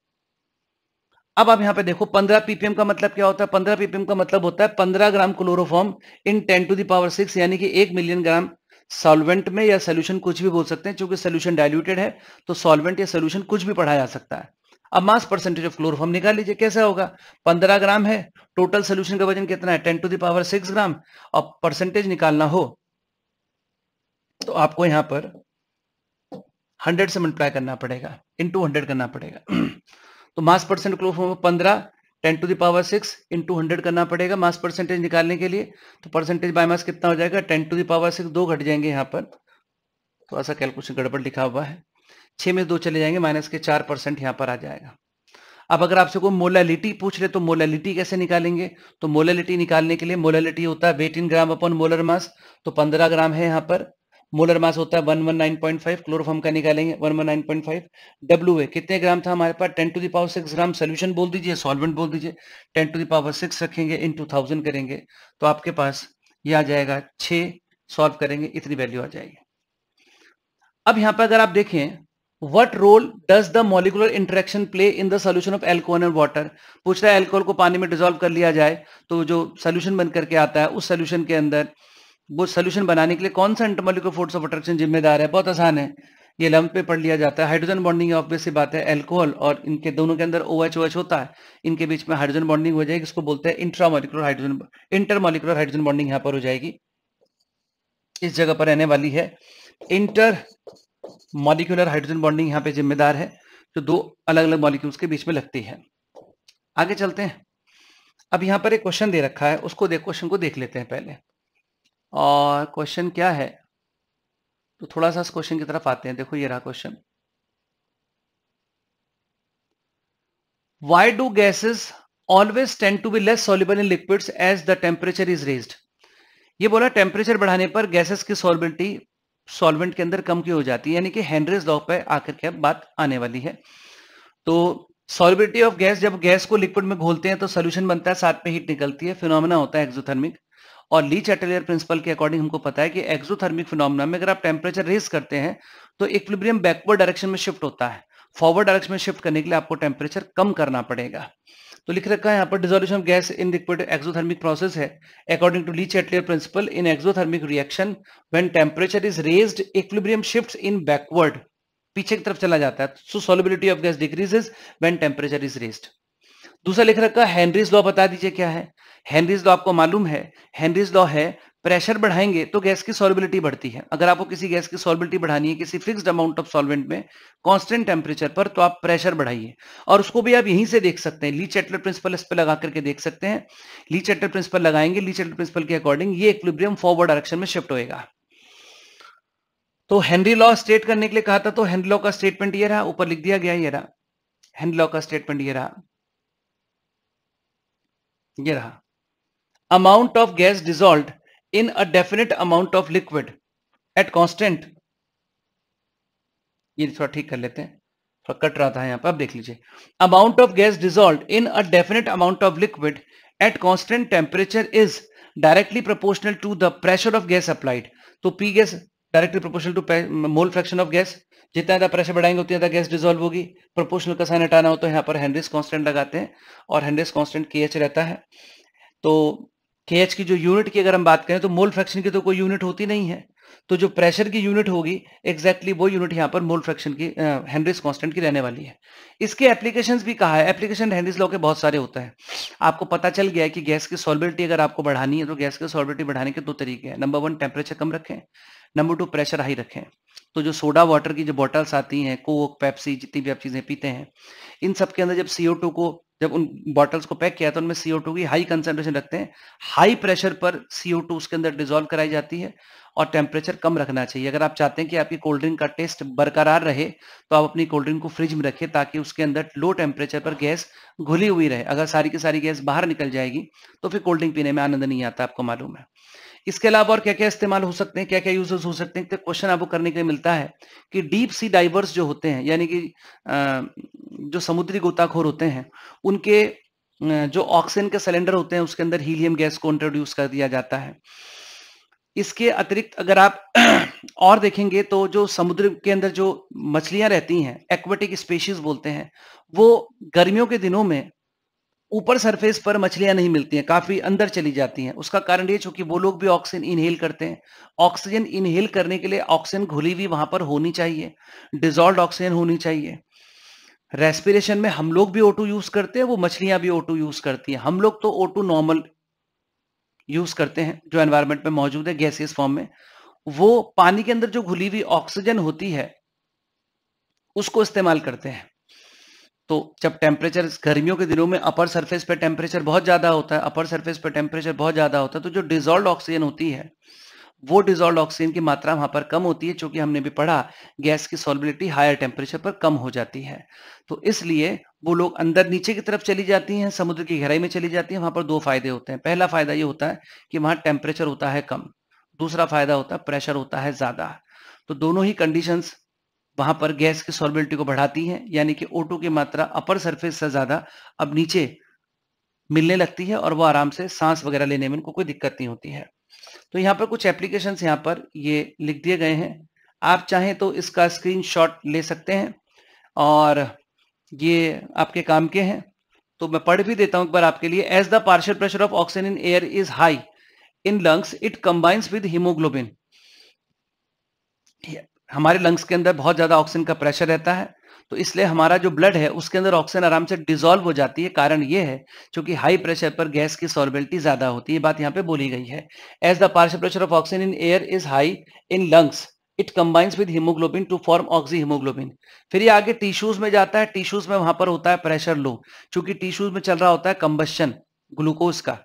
अब आप यहां पे देखो 15 पीपीएम का मतलब क्या होता है 15 पीपीएम का मतलब होता है 15 gram chloroform in 10 to the power six यानी कि एक मिलियन ग्राम सॉल्वेंट में या सोल्यूशन कुछ भी बोल सकते हैं क्योंकि सोल्यूशन डाइल्यूटेड है तो सॉल्वेंट या सोल्यूशन कुछ भी पढ़ा जा सकता है अब मास परसेंटेज ऑफ क्लोरोफॉर्म निकाल लीजिए कैसा होगा 15 ग्राम है टोटल सोल्यूशन का वजन कितना है 10 टू दावर 6 ग्राम और परसेंटेज निकालना हो तो आपको यहां पर 100 से मल्टीप्लाई करना पड़ेगा इंटू हंड्रेड करना पड़ेगा तो मास परसेंट क्लोरोफॉर्म पंद्रह ten to the power six into hundred करना पड़ेगा मास परसेंटेज निकालने के लिए तो परसेंटेज बाय मास कितना हो जाएगा टेन टू दावर सिक्स दो घट जाएंगे यहां पर थोड़ा तो सा कैलकुलेशन गड़बड़ लिखा हुआ है छह में दो चले जाएंगे माइनस के चार परसेंट यहां पर आ जाएगा अब अगर आपसे कोई मोलालिटी पूछ ले तो मोलालिटी कैसे निकालेंगे तो मोलालिटी निकालने के लिए मोलालिटी होता है weight in gram upon molar mass तो पंद्रह ग्राम है यहां पर मोलर मास होता है one one nine point five chloroform का निकालेंगे one one nine point five W A कितने ग्राम था हमारे पास ten to the power six gram solution बोल दीजिए सॉल्वेंट बोल दीजिए ten to the power six रखेंगे इन टू थाउजेंड करेंगे तो आपके पास ये आ जाएगा छः सॉल्व करेंगे इतनी वैल्यू आ जाएगी अब यहां पर अगर आप देखें what role does the molecular interaction play in the solution of alcohol and water पूछ रहा है एल्कोहल को पानी में डिजोल्व कर लिया जाए तो जो सोल्यूशन बन करके आता है उस सोल्यूशन के अंदर वो सोल्यूशन बनाने के लिए कौन सा इंटरमोलिकुलर फोर्स ऑफ अट्रैक्शन जिम्मेदार है बहुत आसान है ये लंब पे पढ़ लिया जाता है हाइड्रोजन बॉन्डिंग ऑब्वियस सी बात है एल्कोहल और इनके दोनों के अंदर ओ एच ओ एच होता है इनके बीच में हाइड्रोजन बॉन्डिंग हो जाएगी इसको बोलते हैं intramolecular hydrogen intermolecular hydrogen bonding यहाँ पर हो जाएगी इस जगह पर रहने वाली है इंटर मॉलिक्यूलर हाइड्रोजन बॉन्डिंग यहाँ पे जिम्मेदार है जो दो अलग अलग मॉलिक्यूल्स के बीच में लगती है आगे चलते हैं अब यहाँ पर एक क्वेश्चन दे रखा है उसको देख क्वेश्चन को देख लेते हैं पहले और क्वेश्चन क्या है तो थोड़ा सा इस क्वेश्चन की तरफ आते हैं देखो ये रहा question why do gases always tend to be less soluble in liquid as the temperature is raise ये बोला टेम्परेचर बढ़ाने पर गैसेस की सोलिबिलिटी सॉल्वेंट के अंदर कम की हो जाती है यानी कि हेनरीज लॉ पे आकर के अब बात आने वाली है तो सॉलिबिलिटी ऑफ गैस जब गैस को लिक्विड में घोलते हैं तो सोल्यूशन बनता है साथ में हीट निकलती है फिनोमिना होता है एक्सोथर्मिक और ली चैटेलियर प्रिंसिपल के अकॉर्डिंग हमको पता है कि एक्सोथर्मिक फिनोमिना में अगर आप टेम्परेचर रेज करते हैं तो इक्विलिब्रियम बैकवर्ड डायरेक्शन में शिफ्ट होता है फॉरवर्ड डायरेक्शन में शिफ्ट करने के लिए आपको टेम्परेचर कम करना पड़ेगा तो लिख रखा है यहाँ पर dissolution gas in liquid exothermic process है according to Le Chatelier principle in exothermic reaction when temperature is raised equilibrium shifts in backward पीछे की तरफ चला जाता है so solubility of gas decreases when temperature is raised दूसरा लिख रखा हैनरीज लॉ बता दीजिए क्या है हैनरीज लॉ आपको मालूम है हैनरीज लॉ है प्रेशर बढ़ाएंगे तो गैस की सॉल्बिलिटी बढ़ती है अगर आपको किसी गैस की सॉल्बिलिटी बढ़ानी है किसी फिक्स्ड अमाउंट ऑफ सॉल्वेंट में कांस्टेंट टेम्परेचर पर तो आप प्रेशर बढ़ाइए और उसको भी आप यहीं से देख सकते हैं ली चैटलर प्रिंसिपल इस पर लगा करके देख सकते हैं ली चैटलर प्रिंसिपल लगाएंगे ली चैटलर प्रिंसिपल के अकॉर्डिंग ये इक्विलिब्रियम फॉरवर्ड डायरेक्शन में शिफ्ट होगा तो हेनरी लॉ स्टेट करने के लिए कहा था तो हेनरी लॉ का स्टेटमेंट ये रहा ऊपर लिख दिया गया ये रहा हेनरी लॉ का स्टेटमेंट ये रहा ये रहा amount of gas dissolve in a definite amount of liquid at constant ये थोड़ा ठीक कर लेते हैं थोड़ा कट रहा था यहां पर अब देख लीजिए amount of gas dissolve in a definite amount of liquid at constant temperature is directly proportional to the pressure of gas applied तो P gas directly proportional to mole fraction of gas जितना ज्यादा pressure बढ़ाएंगे उतनी ज्यादा gas dissolve होगी proportional का sign हटाना हो तो यहाँ पर हेनरिस कॉन्स्टेंट लगाते हैं और हेनरिस कॉन्स्टेंट के एच रहता है तो के एच की जो यूनिट की अगर हम बात करें तो मोल फ्रैक्शन की तो कोई यूनिट होती नहीं है तो जो प्रेशर की यूनिट होगी एग्जैक्टली exactly वो यूनिट यहाँ पर मोल फ्रैक्शन की हेनरीज कांस्टेंट की रहने वाली है इसके एप्लीकेशंस भी कहा है एप्लीकेशन हेनरीज लॉ के बहुत सारे होता है आपको पता चल गया है कि गैस की सॉल्बिलिटी अगर आपको बढ़ानी है तो गैस की सॉल्बिलिटी बढ़ाने के दो तरीके हैं नंबर वन टेम्परेचर कम रखें नंबर टू प्रेशर हाई रखें तो जो सोडा वाटर की जो बॉटल्स आती हैं कोक पेप्सी जितनी भी आप चीज़ें पीते हैं इन सब के अंदर जब टू को जब उन बॉटल्स को पैक किया तो उनमें सीओ की हाई कंसेंट्रेशन रखते हैं हाई प्रेशर पर सीओ उसके अंदर डिजोल्व कराई जाती है और टेम्परेचर कम रखना चाहिए अगर आप चाहते हैं कि आपकी कोल्ड ड्रिंक का टेस्ट बरकरार रहे तो आप अपनी कोल्ड ड्रिंक को फ्रिज में रखें ताकि उसके अंदर लो टेम्परेचर पर गैस घुली हुई रहे अगर सारी की सारी गैस बाहर निकल जाएगी तो फिर कोल्ड ड्रिंक पीने में आनंद नहीं आता आपको मालूम है इसके अलावा और क्या क्या इस्तेमाल हो सकते हैं क्या क्या यूजेस हो सकते हैं क्वेश्चन आपको करने के लिए मिलता है कि डीप सी डाइवर्स जो होते हैं यानी कि जो समुद्री गोताखोर होते हैं उनके जो ऑक्सीजन के सिलेंडर होते हैं उसके अंदर हीलियम गैस को इंट्रोड्यूस कर दिया जाता है इसके अतिरिक्त अगर आप और देखेंगे तो जो समुद्र के अंदर जो मछलियां रहती हैं एक्वेटिक स्पेशीज बोलते हैं वो गर्मियों के दिनों में ऊपर सरफेस पर मछलियां नहीं मिलती हैं काफी अंदर चली जाती हैं उसका कारण ये चूंकि वो लोग भी ऑक्सीजन इनहेल करते हैं ऑक्सीजन इनहेल करने के लिए ऑक्सीजन घुली हुई वहां पर होनी चाहिए डिजॉल्व ऑक्सीजन होनी चाहिए रेस्पिरेशन में हम लोग भी ओ यूज करते हैं वो मछलियां भी ओ यूज करती हैं हम लोग तो ओ नॉर्मल यूज करते हैं जो एनवायरमेंट में मौजूद है गैसियस फॉर्म में वो पानी के अंदर जो घुली हुई ऑक्सीजन होती है उसको इस्तेमाल करते हैं तो जब टेम्परेचर गर्मियों के दिनों में अपर सरफेस पे टेम्परेचर बहुत ज्यादा होता है अपर सरफेस पे टेम्परेचर बहुत ज्यादा होता है तो जो डिजोल्व ऑक्सीजन होती है वो डिजोल्व ऑक्सीजन की मात्रा वहां पर कम होती है चूंकि हमने भी पढ़ा गैस की सॉलिबिलिटी हायर टेम्परेचर पर कम हो जाती है तो इसलिए वो लोग अंदर नीचे की तरफ चली जाती हैं समुद्र की गहराई में चली जाती हैं वहां पर दो फायदे होते हैं पहला फायदा ये होता है कि वहां टेम्परेचर होता है कम दूसरा फायदा होता है प्रेशर होता है ज्यादा तो दोनों ही कंडीशंस वहां पर गैस की सॉर्बिलिटी को बढ़ाती है यानी कि ओटो की मात्रा अपर सरफेस से ज्यादा अब नीचे मिलने लगती है और वो आराम से सांस वगैरह लेने में उनको कोई दिक्कत नहीं होती है तो यहाँ पर कुछ एप्लीकेशन यहाँ पर ये लिख दिए गए हैं आप चाहें तो इसका स्क्रीन ले सकते हैं और ये आपके काम के हैं तो मैं पढ़ भी देता हूं एक बार आपके लिए as the partial pressure of oxygen in air is high in lungs it combines with haemoglobin हमारे लंग्स के अंदर बहुत ज्यादा ऑक्सीजन का प्रेशर रहता है तो इसलिए हमारा जो ब्लड है उसके अंदर ऑक्सीजन आराम से डिजोल्व हो जाती है कारण ये है क्योंकि हाई प्रेशर पर गैस की सॉर्बिलिटी ज्यादा होती है बात यहाँ पे बोली गई है as the partial pressure of oxygen in air is high in lungs it combines with haemoglobin to form oxy haemoglobin फिर ये आगे टिश्यूज में जाता है टिश्यूज में वहां पर होता है प्रेशर लो क्योंकि टिश्यूज में चल रहा होता है कंबस्टन ग्लूकोज का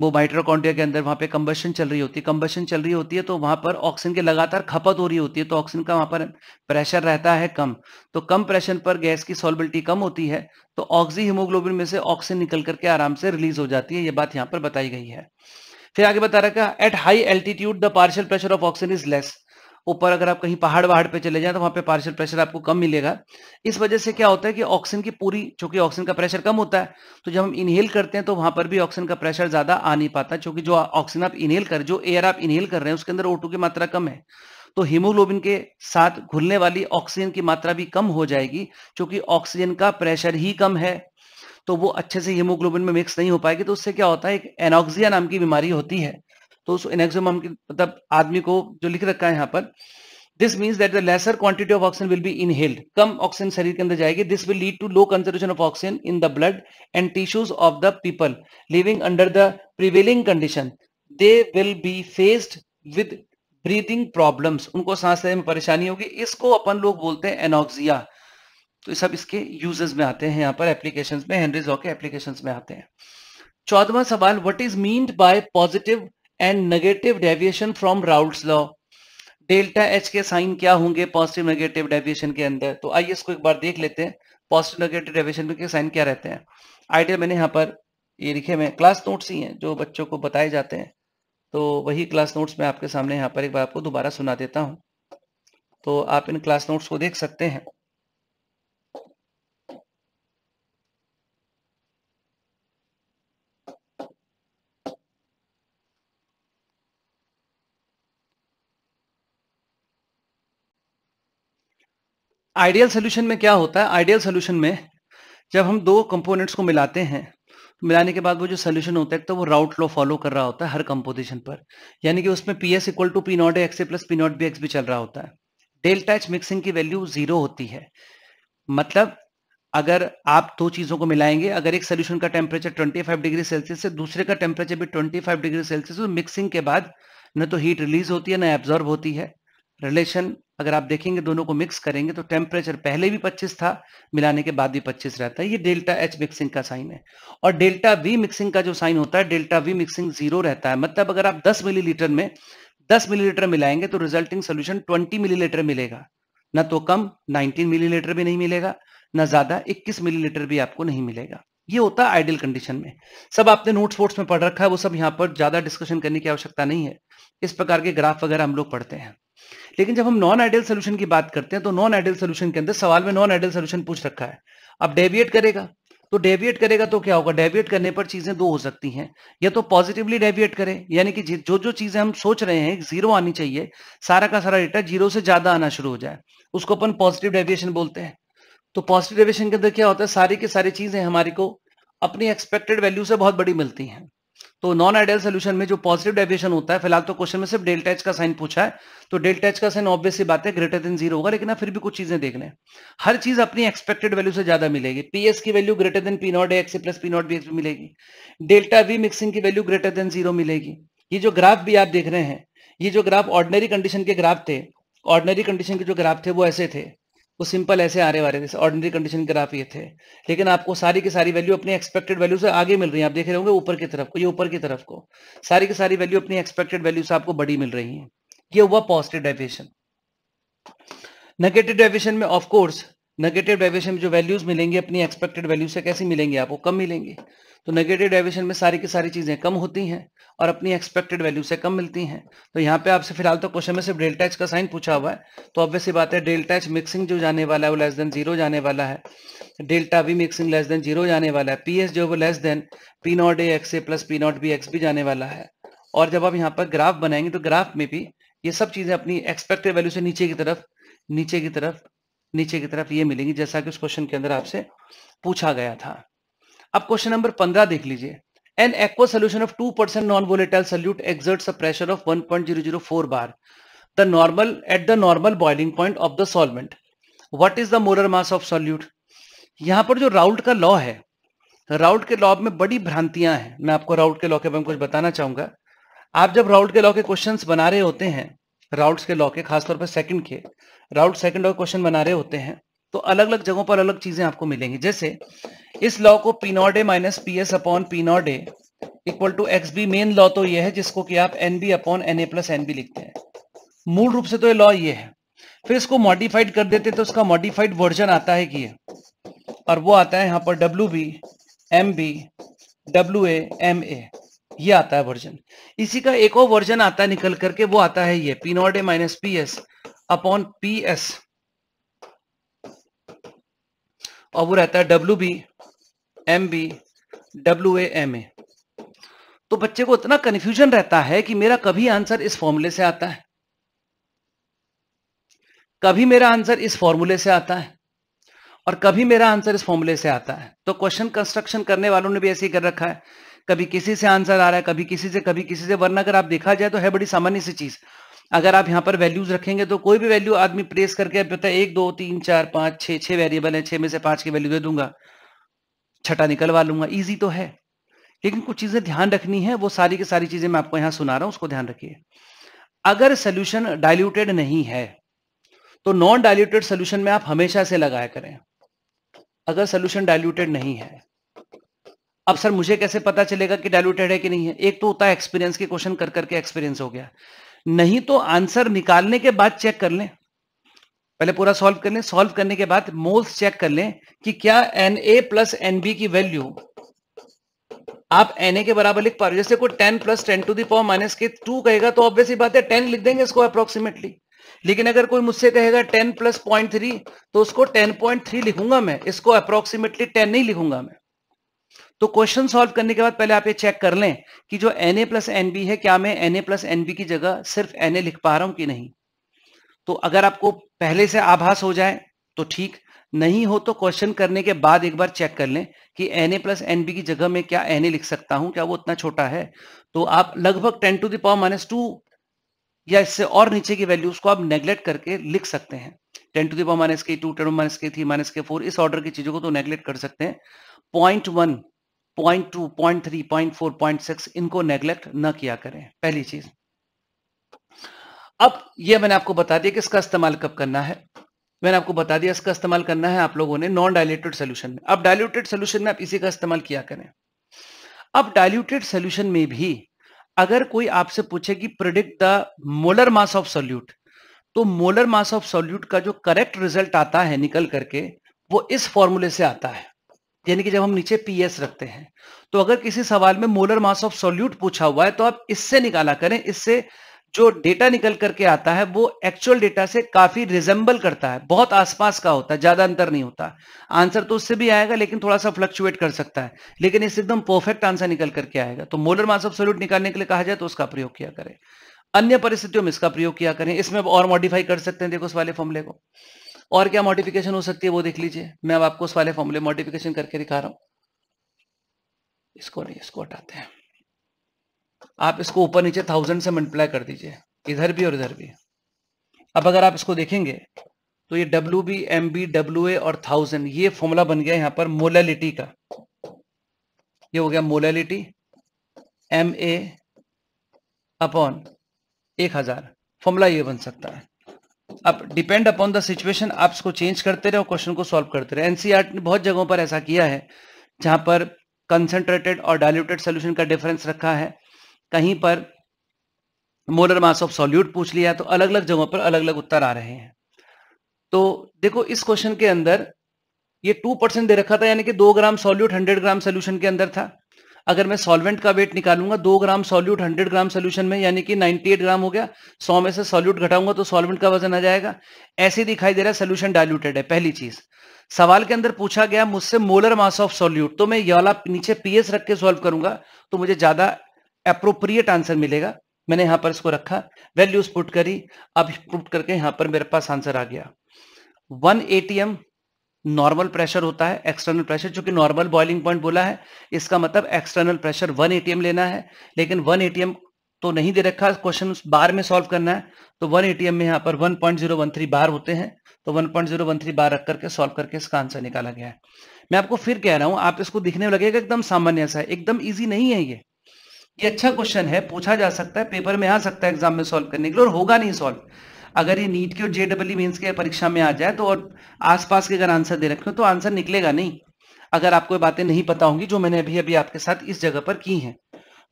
वो माइट्रोकॉन्ड्रिया के अंदर वहाँ पे कंबशन चल रही होती है कंबशन चल रही होती है तो वहाँ पर ऑक्सीजन की लगातार खपत हो रही होती है तो ऑक्सीजन का वहाँ पर प्रेशर रहता है कम तो कम प्रेशर पर गैस की सॉल्बिलिटी कम होती है तो ऑक्सी हीमोग्लोबिन में से ऑक्सीजन निकल करके आराम से रिलीज हो जाती है ये बात यहाँ पर बताई गई है फिर आगे बता रखा at high altitude the partial pressure of oxygen is less ऊपर अगर आप कहीं पहाड़ वहाड़ पे चले जाएं तो वहां पे पार्शियल प्रेशर आपको कम मिलेगा इस वजह से क्या होता है कि ऑक्सीजन की पूरी चूंकि ऑक्सीजन का प्रेशर कम होता है तो जब हम इनहेल करते हैं तो वहां पर भी ऑक्सीजन का प्रेशर ज्यादा आ नहीं पाता क्योंकि जो ऑक्सीजन आप इनहेल कर जो एयर आप इनहेल कर रहे हैं उसके अंदर ओटू की मात्रा कम है तो हीमोग्लोबिन के साथ घुलने वाली ऑक्सीजन की मात्रा भी कम हो जाएगी क्योंकि ऑक्सीजन का प्रेशर ही कम है तो वो अच्छे से हीमोग्लोबिन में मिक्स नहीं हो पाएगी तो उससे क्या होता है एक एनॉक्सिया नाम की बीमारी होती है तो उस एनेक्सोम मतलब आदमी को जो लिख रखा है यहां पर this means that the lesser quantity of oxygen will be inhaled कम ऑक्सीजन शरीर के अंदर जाएगी this will lead to low conservation of oxygen in the blood and tissues of the people living under the prevailing condition they will be faced with breathing problems उनको सांस लेने में परेशानी होगी इसको अपन लोग बोलते हैं एनोक्सिया तो सब इसके यूजेस में आते हैं यहाँ पर एप्लीकेशंस में हेनरीज के एप्लीकेशंस में आते हैं चौदवा सवाल what is meant by positive and negative deviation from Raoult law delta H के साइन क्या होंगे पॉजिटिव नेगेटिव डेविएशन के अंदर तो आइए इसको एक बार देख लेते हैं पॉजिटिव नेगेटिव डेविएशन के साइन क्या रहते हैं आइडिया मैंने यहाँ पर ये लिखे में क्लास नोट्स ही हैं जो बच्चों को बताए जाते हैं तो वही क्लास नोट्स मैं आपके सामने यहाँ पर एक बार आपको दोबारा सुना देता हूँ तो आप इन क्लास नोट्स को देख सकते हैं आइडियल सोल्यूशन में क्या होता है आइडियल सोल्यूशन में जब हम दो कंपोनेंट्स को मिलाते हैं तो मिलाने के बाद वो जो सोल्यूशन होता है तो वो राउट लॉ फॉलो कर रहा होता है हर कंपोजिशन पर यानी कि उसमें P S equal to P not X A plus P not B X भी चल रहा होता है डेल्टा एच मिक्सिंग की वैल्यू जीरो होती है मतलब अगर आप दो चीज़ों को मिलाएंगे अगर एक सोल्यूशन का टेम्परेचर 25 डिग्री सेल्सियस से दूसरे का टेम्परेचर भी 25 डिग्री सेल्सियस मिक्सिंग के बाद न तो हीट रिलीज होती है ना एब्जॉर्ब होती है रिलेशन अगर आप देखेंगे दोनों को मिक्स करेंगे तो टेम्परेचर पहले भी 25 था मिलाने के बाद भी 25 रहता है ये डेल्टा एच मिक्सिंग का साइन है और डेल्टा वी मिक्सिंग का जो साइन होता है डेल्टा वी मिक्सिंग जीरो रहता है मतलब अगर आप 10 मिलीलीटर में 10 मिलीलीटर मिलाएंगे तो रिजल्टिंग सोल्यूशन 20 मिलीलीटर मिलेगा ना तो कम 19 मिलीलीटर भी नहीं मिलेगा ना ज्यादा 21 मिलीलीटर भी आपको नहीं मिलेगा ये होता है आइडियल कंडीशन में सब आपने नोट्स वोट्स में पढ़ रखा है वो सब यहाँ पर ज्यादा डिस्कशन करने की आवश्यकता नहीं है इस प्रकार के ग्राफ वगैरह हम लोग पढ़ते हैं लेकिन जब हम नॉन आइडियल सोल्यूशन की बात करते हैं तो नॉन आइडियल सोल्यूशन के अंदर सवाल में नॉन आइडियल सोल्यूशन पूछ रखा है अब डेविएट करेगा तो डेविएट करेगा तो क्या होगा डेविएट करने पर चीजें दो हो सकती हैं या तो पॉजिटिवली डेविएट करें यानी कि जो जो चीजें हम सोच रहे हैं जीरो आनी चाहिए सारा का सारा डेटा जीरो से ज्यादा आना शुरू हो जाए उसको अपन पॉजिटिव डेविएशन बोलते हैं तो पॉजिटिव डेविएशन के अंदर क्या होता है सारी की सारी चीजें हमारे को अपनी एक्सपेक्टेड वैल्यू से बहुत बड़ी मिलती हैं तो नॉन आइडियल सोल्यूशन में जो पॉजिटिव डेविएशन होता है फिलहाल तो क्वेश्चन में सिर्फ डेल्टा एच का साइन पूछा है तो डेल्टा एच का साइन ऑब्वियस सी बात है ग्रेटर देन जीरो होगा लेकिन फिर भी कुछ चीजें देख लें हर चीज अपनी एक्सपेक्टेड वैल्यू से ज्यादा मिलेगी पीएस की value greater than P not X plus P not B X मिलेगी डेल्टा वी मिक्सिंग की वैल्यू ग्रेटर देन जीरो मिलेगी ये जो ग्राफ भी आप देख रहे हैं ये जो ग्राफ ऑर्डनरी कंडीशन के ग्राफ थे ऑर्डनरी कंडीशन के जो ग्राफ थे वो ऐसे थे वो सिंपल ऐसे आ रहे वाले जैसे ऑर्डिनरी कंडीशन ग्राफ ये थे लेकिन आपको सारी की सारी वैल्यू अपनी एक्सपेक्टेड वैल्यू से आगे मिल रही है आप देख रहे होंगे ऊपर की तरफ को ये ऊपर की तरफ को सारी की सारी वैल्यू अपनी एक्सपेक्टेड वैल्यू से आपको बड़ी मिल रही है ये हुआ पॉजिटिव डाइवेशन नेगेटिव डाइवेशन में ऑफकोर्स नेगेटिव डाइवेशन में जो वैल्यूज मिलेंगे अपनी एक्सपेक्टेड वैल्यू से कैसी मिलेंगी आपको कम मिलेंगे तो नेगेटिव डाइवेशन में सारी की सारी चीजें कम होती हैं और अपनी एक्सपेक्टेड वैल्यू से कम मिलती हैं तो यहाँ पे आपसे फिलहाल तो क्वेश्चन में सिर्फ डेल्टा एच का साइन पूछा हुआ है तो ऑब्वियस बात है डेल्टा एच मिक्सिंग जो जाने वाला है वो लेस देन जीरो जाने वाला है delta V mixing less than zero जाने वाला है पी एस जो वो less than P not A X A plus P not B X भी जाने वाला है और जब आप यहाँ पर ग्राफ बनाएंगे तो ग्राफ में भी ये सब चीजें अपनी एक्सपेक्टेड वैल्यू से नीचे की तरफ नीचे की तरफ नीचे की तरफ ये मिलेंगी जैसा कि उस क्वेश्चन के अंदर आपसे पूछा गया था अब क्वेश्चन नंबर पंद्रह देख लीजिए An aqueous solution of 2% non-volatile solute exerts a pressure of 1.004 bar the normal at the normal boiling point of the solvent. What is the molar mass of solute? यहाँ पर जो राउल्ट का law है Raoult के law में बड़ी भ्रांतियां हैं मैं आपको राउल्ट के लॉ के बारे में कुछ बताना चाहूंगा आप जब राउल्ट के लॉ के क्वेश्चंस बना रहे होते हैं राउल्ट के लॉ के खासतौर पर सेकंड के राउल्ट सेकंड लॉ के क्वेश्चन बना रहे होते हैं तो अलग अलग जगहों पर अलग चीजें आपको मिलेंगी जैसे इस लॉ को P not A minus P S upon P not A equal to X B main law तो यह है जिसको कि आप N B upon N A plus N B लिखते हैं मूल रूप से तो ये लॉ ये है फिर इसको मॉडिफाइड कर देते तो उसका मॉडिफाइड वर्जन आता है कि ये और वो आता है यहां पर W B M B W A M A ये आता है वर्जन इसी का एक और वर्जन आता है निकल करके वो आता है ये P not A minus P S upon P S और वो रहता है W B M B W M A तो बच्चे को इतना कंफ्यूजन रहता है कि मेरा कभी आंसर इस फॉर्मूले से आता है कभी मेरा आंसर इस फॉर्मूले से आता है और कभी मेरा आंसर इस फॉर्मूले से आता है तो क्वेश्चन कंस्ट्रक्शन करने वालों ने भी ऐसे ही कर रखा है कभी किसी से आंसर आ रहा है कभी किसी से कभी किसी से वरना अगर आप देखा जाए तो है बड़ी सामान्य सी चीज अगर आप यहाँ पर वैल्यूज रखेंगे तो कोई भी वैल्यू आदमी प्रेस करके आप बताए एक दो तीन चार पांच छह छह वेरिएबल है छह में से पांच की वैल्यू दे दूंगा छठा निकलवा लूंगा इजी तो है लेकिन कुछ चीज़ें ध्यान रखनी है वो सारी की सारी चीज़ें मैं आपको यहां सुना रहा हूं उसको ध्यान रखिए अगर सोल्यूशन डायल्यूटेड नहीं है तो नॉन डायल्यूटेड सोल्यूशन में आप हमेशा से लगाया करें अगर सोल्यूशन डायल्यूटेड नहीं है अब सर मुझे कैसे पता चलेगा कि डायलूटेड है कि नहीं है एक तो होता है एक्सपीरियंस के क्वेश्चन कर करके एक्सपीरियंस हो गया नहीं तो आंसर निकालने के बाद चेक कर लें पहले पूरा सॉल्व कर लें सॉल्व करने के बाद मोल्स चेक कर लें कि क्या N A plus N B की वैल्यू आप एन ए के बराबर लिख पा रहे हो जैसे कोई ten plus ten to the power minus के टू कहेगा तो ऑब्वियसली बात है टेन लिख देंगे इसको अप्रोक्सीमेटली लेकिन अगर कोई मुझसे कहेगा टेन प्लस पॉइंट थ्री तो उसको टेन पॉइंट थ्री लिखूंगा मैं इसको अप्रोक्सीमेटली टेन नहीं लिखूंगा मैं तो क्वेश्चन सॉल्व करने के बाद पहले आप ये चेक कर लें कि जो N A plus N B है क्या मैं N A plus N B की जगह सिर्फ एन ए लिख पा रहा हूं कि नहीं तो अगर आपको पहले से आभास हो जाए तो ठीक नहीं हो तो क्वेश्चन करने के बाद एक बार चेक कर लें कि N A plus N B की जगह में क्या एन ए लिख सकता हूं क्या वो इतना छोटा है तो आप लगभग ten to the power minus two या इससे और नीचे की वैल्यूज को आप नेग्लेक्ट करके लिख सकते हैं टेन टू दावर माइनस के टू टेन माइनस के थ्री माइनस के फोर इस ऑर्डर की चीजों को तो नेग्लेक्ट कर सकते हैं point one point two point three point four point six इनको नेग्लेक्ट न किया करें पहली चीज अब यह मैंने आपको बता दिया कि इसका इस्तेमाल कब करना है मैंने आपको बता दिया इसका इस्तेमाल करना है आप लोगों ने नॉन डायल्यूटेड सोल्यूशन में अब डायल्यूटेड सोल्यूशन में आप इसी का इस्तेमाल किया करें अब डायल्यूटेड सोल्यूशन में भी अगर कोई आपसे पूछे कि predict the molar mass of solute तो मोलर मास ऑफ सोल्यूट का जो करेक्ट रिजल्ट आता है निकल करके वो इस फॉर्मूले से आता है यानी कि जब हम नीचे पीएस रखते हैं तो अगर किसी सवाल में मोलर मास ऑफ सोल्यूट पूछा हुआ है तो आप इससे निकाला करें इससे जो डेटा निकल करके आता है वो एक्चुअल डेटा से काफी रिजेंबल करता है बहुत आसपास का होता है ज्यादा अंतर नहीं होता आंसर तो उससे भी आएगा लेकिन थोड़ा सा फ्लक्चुएट कर सकता है लेकिन इससे एकदम परफेक्ट आंसर निकल करके आएगा तो मोलर मास ऑफ सोल्यूट निकालने के लिए कहा जाए तो उसका प्रयोग किया करें अन्य परिस्थितियों में इसका प्रयोग किया करें इसमें और मॉडिफाई कर सकते हैं देखो उस वाले फॉर्मले को और क्या मॉडिफिकेशन हो सकती है वो देख लीजिए मैं अब आपको उस वाले फॉर्मूले मॉडिफिकेशन करके दिखा रहा हूं इसको नहीं इसको हटाते हैं आप इसको ऊपर नीचे थाउजेंड से मल्टीप्लाई कर दीजिए इधर भी और इधर भी अब अगर आप इसको देखेंगे तो ये W B M B W A और थाउजेंड ये फॉर्मूला बन गया यहाँ पर मोलैलिटी का ये हो गया मोलैलिटी एम ए अपॉन एक हजार फॉर्मूला ये बन सकता है अब डिपेंड अपॉन द सिचुएशन आप इसको चेंज करते रहे और क्वेश्चन को सॉल्व करते रहे एनसीआर e ने बहुत जगहों पर ऐसा किया है जहां पर कंसेंट्रेटेड और डायल्यूटेड सोल्यूशन का डिफरेंस रखा है कहीं पर मोलर मास ऑफ सॉल्यूट पूछ लिया तो अलग अलग जगहों पर अलग अलग उत्तर आ रहे हैं तो देखो इस क्वेश्चन के अंदर ये टू परसेंट दे रखा था यानी कि दो gram solute hundred gram solution के अंदर था अगर मैं सॉल्वेंट का वेट निकालूंगा दो gram solute hundred gram solution में यानी कि 98 ग्राम हो गया सौ में से सॉल्यूट घटाऊंगा तो सॉल्वेंट का वजन आ जाएगा ऐसे दिखाई दे रहा है सोल्यूशन डायल्यूटेड है पहली चीज सवाल के अंदर पूछा गया मुझसे मोलर मास ऑफ सॉल्यूट तो मैं ये वाला नीचे पीएस रख के सॉल्व करूंगा तो मुझे ज्यादा अप्रोप्रिएट आंसर मिलेगा मैंने यहां पर इसको रखा वैल्यूज पुट करी अब पुट करके यहां पर मेरे पास आंसर आ गया वन एटीएम नॉर्मल प्रेशर होता है एक्सटर्नल प्रेशर जो कि नॉर्मल बॉइलिंग पॉइंट बोला है इसका मतलब एक्सटर्नल प्रेशर वन एटीएम लेना है लेकिन वन एटीएम तो नहीं दे रखा क्वेश्चन बार में सॉल्व करना है तो वन एटीएम में यहाँ पर वन पॉइंट बार होते हैं तो वन पॉइंट बार रख करके सॉल्व करके इसका आंसर निकाला गया है मैं आपको फिर कह रहा हूँ आप इसको दिखने में लगेगा एकदम सामान्य सा है एकदम ईजी नहीं है ये ये अच्छा क्वेश्चन है पूछा जा सकता है पेपर में आ सकता है एग्जाम में सॉल्व करने के लिए और होगा नहीं सॉल्व अगर ये नीट के और जेडब्ल्यू मीन्स के परीक्षा में आ जाए तो और आसपास के अगर आंसर दे रखे हो तो आंसर निकलेगा नहीं अगर आपको बातें नहीं पता होंगी जो मैंने अभी अभी आपके साथ इस जगह पर की हैं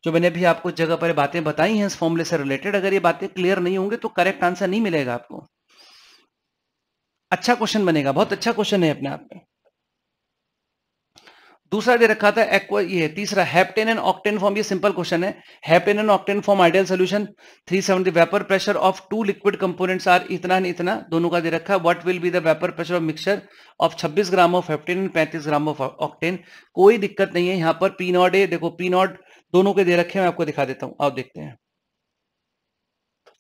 जो मैंने अभी आपको इस जगह पर बातें बताई हैं इस फॉर्मले से रिलेटेड अगर ये बातें क्लियर नहीं होंगे तो करेक्ट आंसर नहीं मिलेगा आपको अच्छा क्वेश्चन बनेगा बहुत अच्छा क्वेश्चन है अपने आप में दूसरा दे रखा था एक्वा ये तीसरा हेप्टेन एंड ऑक्टेन फॉर्म ये सिंपल क्वेश्चन है heptane and octane form ideal solution 370 vapour pressure of two liquid components are इतना एंड इतना दोनों का दे रखा what will be the vapour pressure of mixture of 26 gram of heptane and 35 gram of octane कोई दिक्कत नहीं है यहाँ पर पी नॉट ए देखो पी नॉट दोनों के दे रखे मैं आपको दिखा देता हूँ आप देखते हैं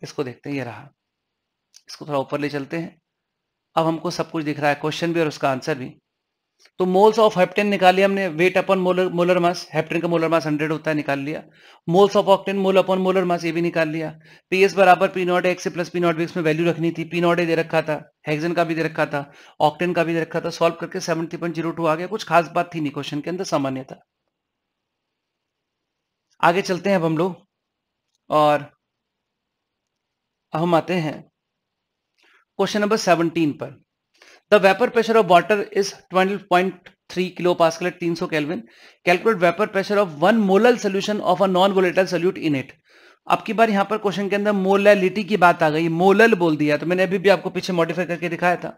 इसको देखते हैं ये रहा इसको थोड़ा ऊपर ले चलते हैं अब हमको सब कुछ दिख रहा है क्वेश्चन भी और उसका आंसर भी तो मोल्स ऑफ हेप्टेन निकाली हमने वेट अपन मोलर मोलर मास हेप्टेन का मोलर मास 100 होता है निकाल लिया मोल्स ऑफ ऑक्टेन मोल अपन मोलर मास ये भी निकाल लिया पीएस बराबर P not X plus P naught बीस में वैल्यू रखनी थी पी नॉट ए दे रखा था हेक्सन का भी दे रखा था ऑक्टेन का भी दे रखा था सॉल्व करके सेवेंटी पॉइंट जीरो टू आ गया कुछ खास बात थी नहीं क्वेश्चन के अंदर सामान्य था आगे चलते हैं अब हम लोग और हम आते हैं क्वेश्चन नंबर सेवनटीन पर The vapor pressure of water is 12.3 kilopascal at 300 Kelvin. Calculate vapor pressure of one molar solution of a non-volatile solute in it. अब की बार यहाँ पर क्वेश्चन के अंदर मोलैलिटी की बात आ गई मोलल बोल दिया तो मैंने अभी भी आपको पीछे मॉडिफाई करके दिखाया था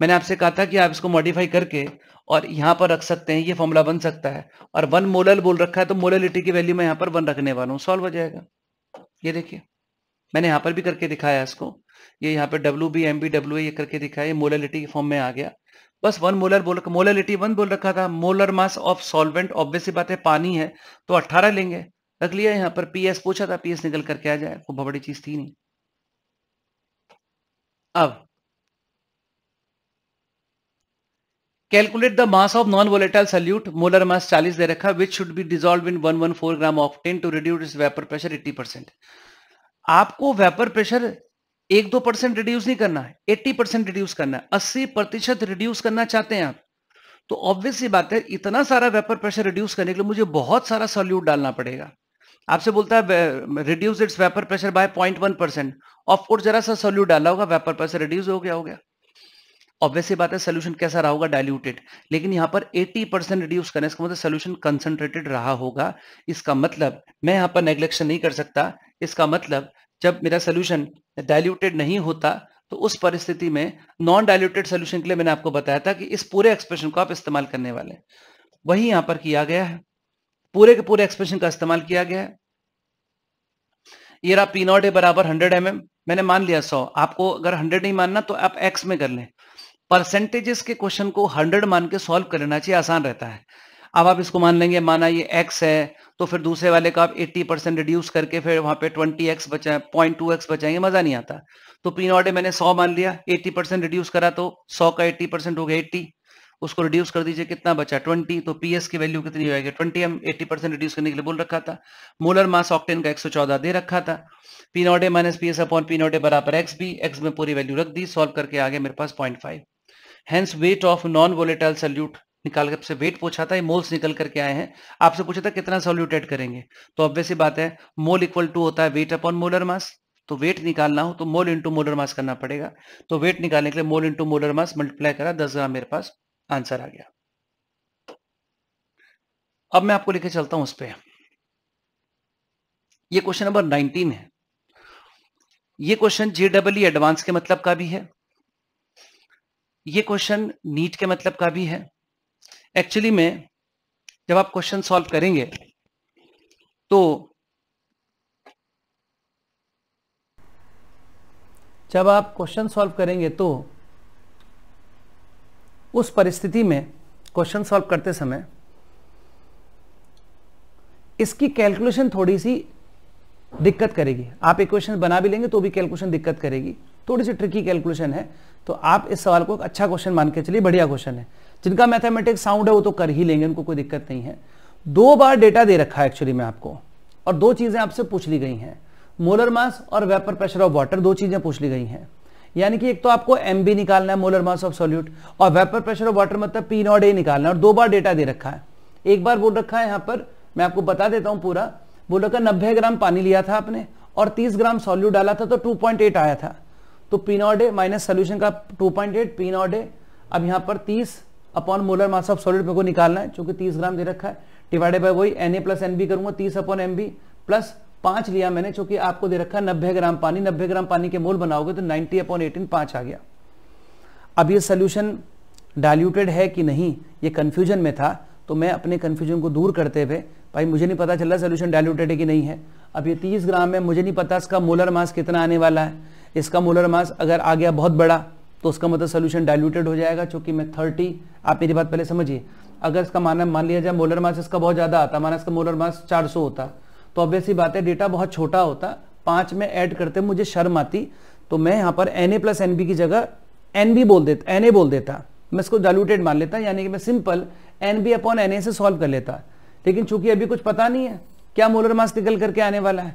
मैंने आपसे कहा था कि आप इसको मॉडिफाई करके और यहाँ पर रख सकते हैं ये फॉर्मूला बन सकता है और वन मोलल बोल रखा है तो मोलैलिटी की वैल्यू मैं यहाँ पर वन रखने वाला हूँ सॉल्व हो जाएगा ये देखिए मैंने यहाँ पर भी करके दिखाया इसको ये यहाँ पे W B M B W ये करके दिखा है मोललिटी के फॉर्म में आ गया बस वन मोलर बोल मोललिटी वन बोल रखा था molar mass of solvent obviously बात है पानी है तो अट्ठारह लेंगे रख लिया यहाँ पर पी पूछा था पी निकल करके आ जाए वो बहुत बड़ी चीज थी नहीं अब calculate the mass of non volatile solute molar mass 40 दे रखा which should be dissolve in 114 gram octane to reduce vapour pressure 80 percent आपको वेपर प्रेशर एक दो परसेंट रिड्यूस नहीं करना है एट्टी परसेंट रिड्यूस करना है अस्सी प्रतिशत रिड्यूस करना चाहते हैं आप तो ऑब्वियसली बात है इतना सारा वेपर प्रेशर रिड्यूस करने के लिए मुझे बहुत सारा सॉल्यूट डालना पड़ेगा आपसे बोलता है reduce its vapour pressure by point one percent of course जरा सा सोल्यूट डाला होगा वेपर प्रेशर रिड्यूस हो गया हो गया ऑब्वियसली बात है सोल्यूशन कैसा रहा होगा डायल्यूटेड लेकिन यहां पर एट्टी परसेंट रिड्यूस करने इसका मतलब सोल्यूशन कंसंट्रेटेड रहा होगा इसका मतलब मैं यहां पर नेग्लेक्शन नहीं कर सकता इसका मतलब जब मेरा सोल्यूशन डायल्यूटेड नहीं होता तो उस परिस्थिति में नॉन डायल्यूटेड सोल्यूशन के लिए मैंने आपको बताया था कि इस पूरे एक्सप्रेशन को आप इस्तेमाल करने वाले वही यहां पर किया गया है पूरे के पूरे एक्सप्रेशन का इस्तेमाल किया गया है ये रहा पी नॉट ए बराबर हंड्रेड एम mm, मैंने मान लिया सौ आपको अगर हंड्रेड नहीं मानना तो आप एक्स में कर लें परसेंटेजेस के क्वेश्चन को हंड्रेड मान के सॉल्व कर लेना चाहिए आसान रहता है अब आप इसको मान लेंगे माना ये x है तो फिर दूसरे वाले का आप 80 परसेंट रिड्यूस करके फिर वहां पे 20x बचाए पॉइंट टू एक्स बचाएंगे मजा नहीं आता तो पी नॉडे मैंने 100 मान लिया 80 परसेंट रिड्यूस करा तो 100 का 80 परसेंट हो गया 80 उसको रिड्यूस कर दीजिए कितना बचा 20 तो पी की वैल्यू कितनी हो जाएगी हम एट्टी परसेंट रिड्यूस करने के लिए बोल रखा था मोलर मास ऑक्टेन का चौदह दे रखा था P naught minus P S upon P naught बराबर एक्स भी एक्स में पूरी वैल्यू रख दी सॉल्व करके आगे मेरे पास point five hence weight of non volatile solute निकाल के वेट पूछा था ये मोल्स निकल करके आए हैं आपसे पूछा था कितना सोल्यूट एड करेंगे तो ऑब्वियस बात है मोल इक्वल टू होता है वेट अपॉन मोलर मास तो वेट निकालना हो तो मोल इंटू मोलर मास करना पड़ेगा तो वेट निकालने के लिए mole into molar mass multiply करा दस ग्राम मेरे पास आंसर आ गया अब मैं आपको लेके चलता हूं उस पर यह क्वेश्चन नंबर 19 है यह क्वेश्चन जे एडवांस के मतलब का भी है यह क्वेश्चन नीट के मतलब का भी है एक्चुअली में जब आप क्वेश्चन सॉल्व करेंगे तो जब आप क्वेश्चन सॉल्व करेंगे तो उस परिस्थिति में क्वेश्चन सॉल्व करते समय इसकी कैलकुलेशन थोड़ी सी दिक्कत करेगी आप इक्वेशन बना भी लेंगे तो भी कैलकुलेशन दिक्कत करेगी थोड़ी सी ट्रिकी कैलकुलेशन है तो आप इस सवाल को अच्छा क्वेश्चन मान के चलिए बढ़िया क्वेश्चन है जिनका मैथमेटिक्स साउंड है वो तो कर ही लेंगे उनको कोई दिक्कत नहीं है दो बार डेटा दे रखा है एक्चुअली में आपको और दो चीज़ें आपसे पूछ ली गई हैं मोलर मास और वेपर प्रेशर ऑफ वाटर दो चीज़ें पूछ ली गई हैं यानी कि एक तो आपको एम बी निकालना है मोलर मास ऑफ सोल्यूट और वेपर प्रेशर ऑफ वाटर मतलब पी नॉट ए निकालना है और दो बार डेटा दे रखा है एक बार बोल रखा है यहाँ पर मैं आपको बता देता हूं पूरा बोल रखा नब्बे ग्राम पानी लिया था आपने और 30 ग्राम सॉल्यूट डाला था तो 2.8 आया था तो P not A minus solution का 2.8 पी नॉट ए अब यहां पर तीस upon molar mass of solid मेरे को निकालना है चूंकि 30 ग्राम दे रखा है डिवाइडेड बाय वही N A plus N B करूंगा तीस अपॉन एम बी प्लस पांच लिया मैंने चूंकि आपको दे रखा है नब्बे ग्राम पानी नब्बे ग्राम पानी के मोल बनाओगे तो नाइनटी अपॉन एटीन पांच आ गया अब ये सोल्यूशन डायल्यूटेड है कि नहीं ये कन्फ्यूजन में था तो मैं अपने कन्फ्यूजन को दूर करते हुए भाई मुझे नहीं पता चल रहा सोल्यूशन डायल्यूटेड है कि नहीं है अब ये तीस ग्राम है मुझे नहीं पता इसका मोलर मास कितना आने वाला है इसका मोलर मास अगर आ गया बहुत बड़ा तो उसका मतलब सोल्यूशन डायल्यूटेड हो जाएगा चूंकि मैं थर्टी आप मेरी बात पहले समझिए अगर इसका माना मान लिया जाए मोलर मास इसका बहुत ज़्यादा आता माना इसका मोलर मास चार होता तो ऑब्वियसली बात है डेटा बहुत छोटा होता पाँच में ऐड करते मुझे शर्म आती तो मैं यहाँ पर N A plus N B की जगह एन बी बोल देता एन ए बोल देता मैं इसको डायलूटेड मान लेता यानी कि मैं simple N B upon N A से सॉल्व कर लेता लेकिन चूंकि अभी कुछ पता नहीं है क्या मोलर मास निकल करके आने वाला है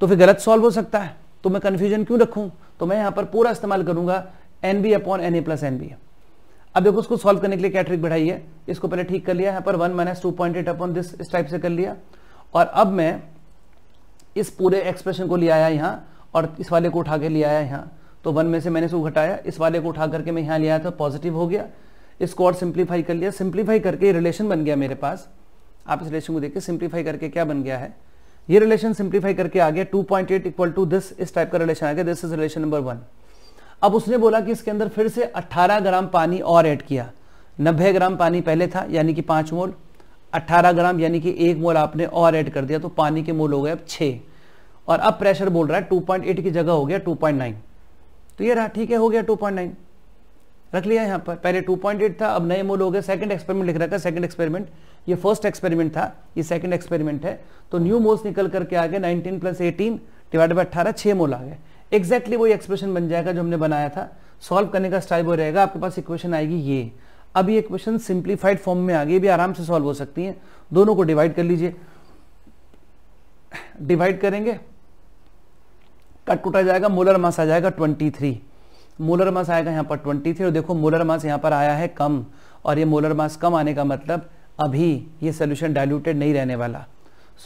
तो फिर गलत सॉल्व हो सकता है तो मैं कन्फ्यूजन क्यों रखूँ तो मैं यहाँ पर पूरा इस्तेमाल करूंगा N B upon N A plus N B अब देखो उसको सॉल्व करने के लिए क्या ट्रिक बढ़ाई है इसको पहले ठीक कर लिया यहां पर one minus two point eight upon this इस टाइप से कर लिया और अब मैं इस पूरे एक्सप्रेशन को ले आया यहां और इस वाले को उठा के ले आया यहां तो वन में से मैंने इसको घटाया इस वाले को उठा करके मैं यहां ले आया था पॉजिटिव हो गया इसको और सिंप्लीफाई कर लिया सिंप्लीफाई करके ये रिलेशन बन गया मेरे पास आप इस रिलेशन को देखिए सिंप्लीफाई करके क्या बन गया है ये रिलेशन सिंप्लीफाई करके आ गया 2.8 पॉइंट इक्वल टू दिस इस टाइप का रिलेशन आ गया this is relation number one अब उसने बोला कि इसके अंदर फिर से 18 ग्राम पानी और ऐड किया 90 ग्राम पानी पहले था यानी कि पाँच मोल 18 ग्राम यानी कि एक मोल आपने और ऐड कर दिया तो पानी के मोल हो गए अब छः और अब प्रेशर बोल रहा है 2.8 की जगह हो गया 2.9 तो ये रहा ठीक है हो गया 2.9 रख लिया यहाँ पर पहले 2.8 था अब नए मोल हो गए सेकंड एक्सपेरिमेंट लिख रखा था सेकंड एक्सपेरिमेंट ये फर्स्ट एक्सपेरिमेंट था ये सेकंड एक्सपेरिमेंट है तो न्यू मोल्स निकल करके आ गए nineteen plus eighteen divide by अट्ठारह छः मोल आ गए एग्जैक्टली exactly वही एक्सप्रेशन बन जाएगा जो हमने बनाया था सॉल्व करने का स्टाइल वो रहेगा आपके पास इक्वेशन आएगी ये अब ये इक्वेशन सिंप्लीफाइड फॉर्म में आ गई भी आराम से सॉल्व हो सकती है दोनों को डिवाइड कर लीजिए डिवाइड करेंगे कट टूटा जाएगा मोलर मास आ जाएगा 23 मोलर मास आएगा यहां पर 23 और देखो मोलर मास यहां पर आया है कम और ये मोलर मास कम आने का मतलब अभी ये सोल्यूशन डायल्यूटेड नहीं रहने वाला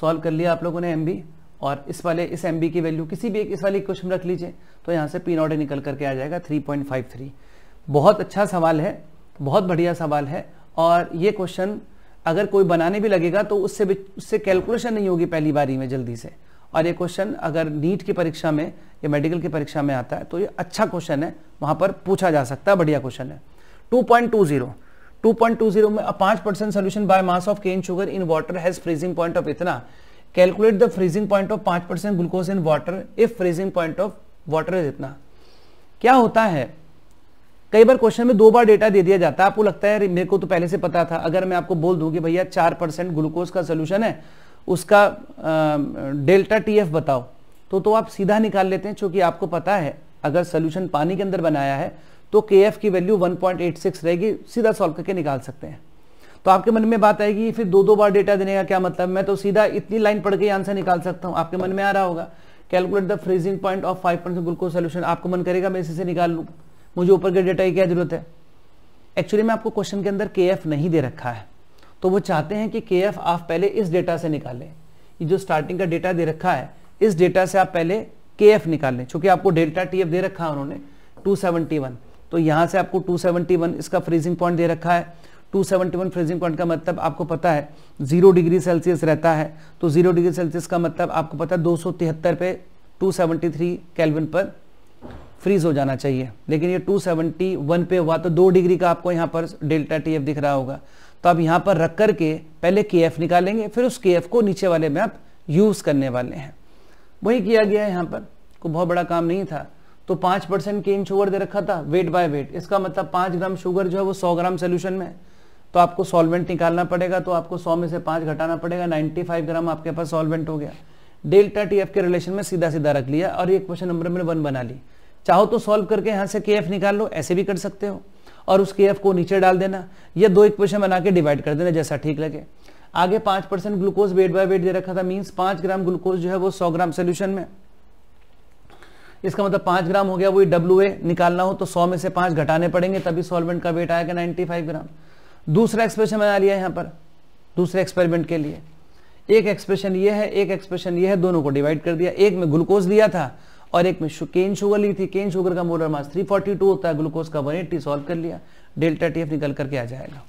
सॉल्व कर लिया आप लोगों ने एम बी और इस वाले इस एम की वैल्यू किसी भी एक इस वाली क्वेश्चन रख लीजिए तो यहाँ से पी नॉट ए निकल करके आ जाएगा 3.53 बहुत अच्छा सवाल है बहुत बढ़िया सवाल है और ये क्वेश्चन अगर कोई बनाने भी लगेगा तो उससे भी उससे कैलकुलेशन नहीं होगी पहली बारी में जल्दी से और ये क्वेश्चन अगर नीट की परीक्षा में या मेडिकल की परीक्षा में आता है तो ये अच्छा क्वेश्चन है वहाँ पर पूछा जा सकता है बढ़िया क्वेश्चन है टू 2.20 में पांच percent solution by mass of cane sugar in water has freezing point of इतना calculate the freezing point of पांच percent glucose in water if freezing point of water is इतना क्या होता है कई बार क्वेश्चन में दो बार डेटा दे दिया जाता है आपको लगता है मेरे को तो पहले से पता था अगर मैं आपको बोल दूं कि भैया चार परसेंट ग्लूकोज का सोल्यूशन है उसका डेल्टा टी एफ बताओ तो तो आप सीधा निकाल लेते हैं क्योंकि आपको पता है अगर सोल्यूशन पानी के अंदर बनाया है तो के एफ की वैल्यू 1.86 रहेगी सीधा सॉल्व करके निकाल सकते हैं तो आपके मन में बात आएगी फिर दो दो बार डेटा देने का क्या मतलब मैं तो सीधा इतनी लाइन पढ़ के आंसर निकाल सकता हूँ आपके मन में आ रहा होगा calculate the freezing point of five percent glucose solution आपको मन करेगा मैं इसी से निकाल लूँ मुझे ऊपर के डेटा की क्या जरूरत है एक्चुअली में आपको क्वेश्चन के अंदर के नहीं दे रखा है तो वो चाहते हैं कि के आप पहले इस डेटा से निकालें ये जो स्टार्टिंग का डेटा दे रखा है इस डेटा से आप पहले के एफ लें चूंकि आपको डेल्टा टी एफ दे रखा है उन्होंने 271 तो यहां से आपको 271 इसका फ्रीजिंग पॉइंट दे रखा है 271 फ्रीजिंग पॉइंट का मतलब आपको पता है जीरो डिग्री सेल्सियस रहता है तो जीरो डिग्री सेल्सियस का मतलब आपको पता है दो पे 273 केल्विन पर फ्रीज हो जाना चाहिए लेकिन ये 271 पे हुआ तो दो डिग्री का आपको यहाँ पर डेल्टा टी दिख रहा होगा तो आप यहाँ पर रख करके पहले के निकालेंगे फिर उस के को नीचे वाले में आप यूज़ करने वाले हैं वही किया गया है यहाँ पर कोई बहुत बड़ा काम नहीं था तो पाँच परसेंट केन शुगर दे रखा था वेट बाय वेट इसका मतलब पाँच ग्राम शुगर जो है वो सौ ग्राम सोल्यूशन में तो आपको सॉल्वेंट निकालना पड़ेगा तो आपको 100 में से पांच घटाना पड़ेगा 95 ग्राम आपके पास सॉल्वेंट हो गया डेल्टा टी एफ के रिलेशन में सीधा सीधा रख लिया और एक क्वेश्चन नंबर में वन बना ली चाहो तो सॉल्व करके यहाँ से के एफ निकाल लो ऐसे भी कर सकते हो और उस के एफ को नीचे डाल देना या दो क्वेश्चन बना के डिवाइड कर देना जैसा ठीक लगे आगे पांच percent glucose weight by weight दे रखा था मीन्स पांच ग्राम ग्लूकोज जो है वो सौ ग्राम सोल्यूशन में इसका मतलब पांच ग्राम हो गया वही डब्ल्यू निकालना हो तो सौ में से पांच घटाने पड़ेंगे तभी सॉल्वेंट का वेट आएगा नाइन्टी फाइव ग्राम दूसरा एक्सप्रेशन बना लिया यहाँ पर दूसरे एक्सपेरिमेंट के लिए एक एक्सप्रेशन ये है एक एक्सप्रेशन ये है दोनों को डिवाइड कर दिया एक में ग्लूकोज दिया था और एक में केन शुगर ली थी केन शुगर का मोलर मास 342 होता है ग्लूकोज का 180 सॉल्व कर लिया डेल्टा टीएफ निकल करके आ जाएगा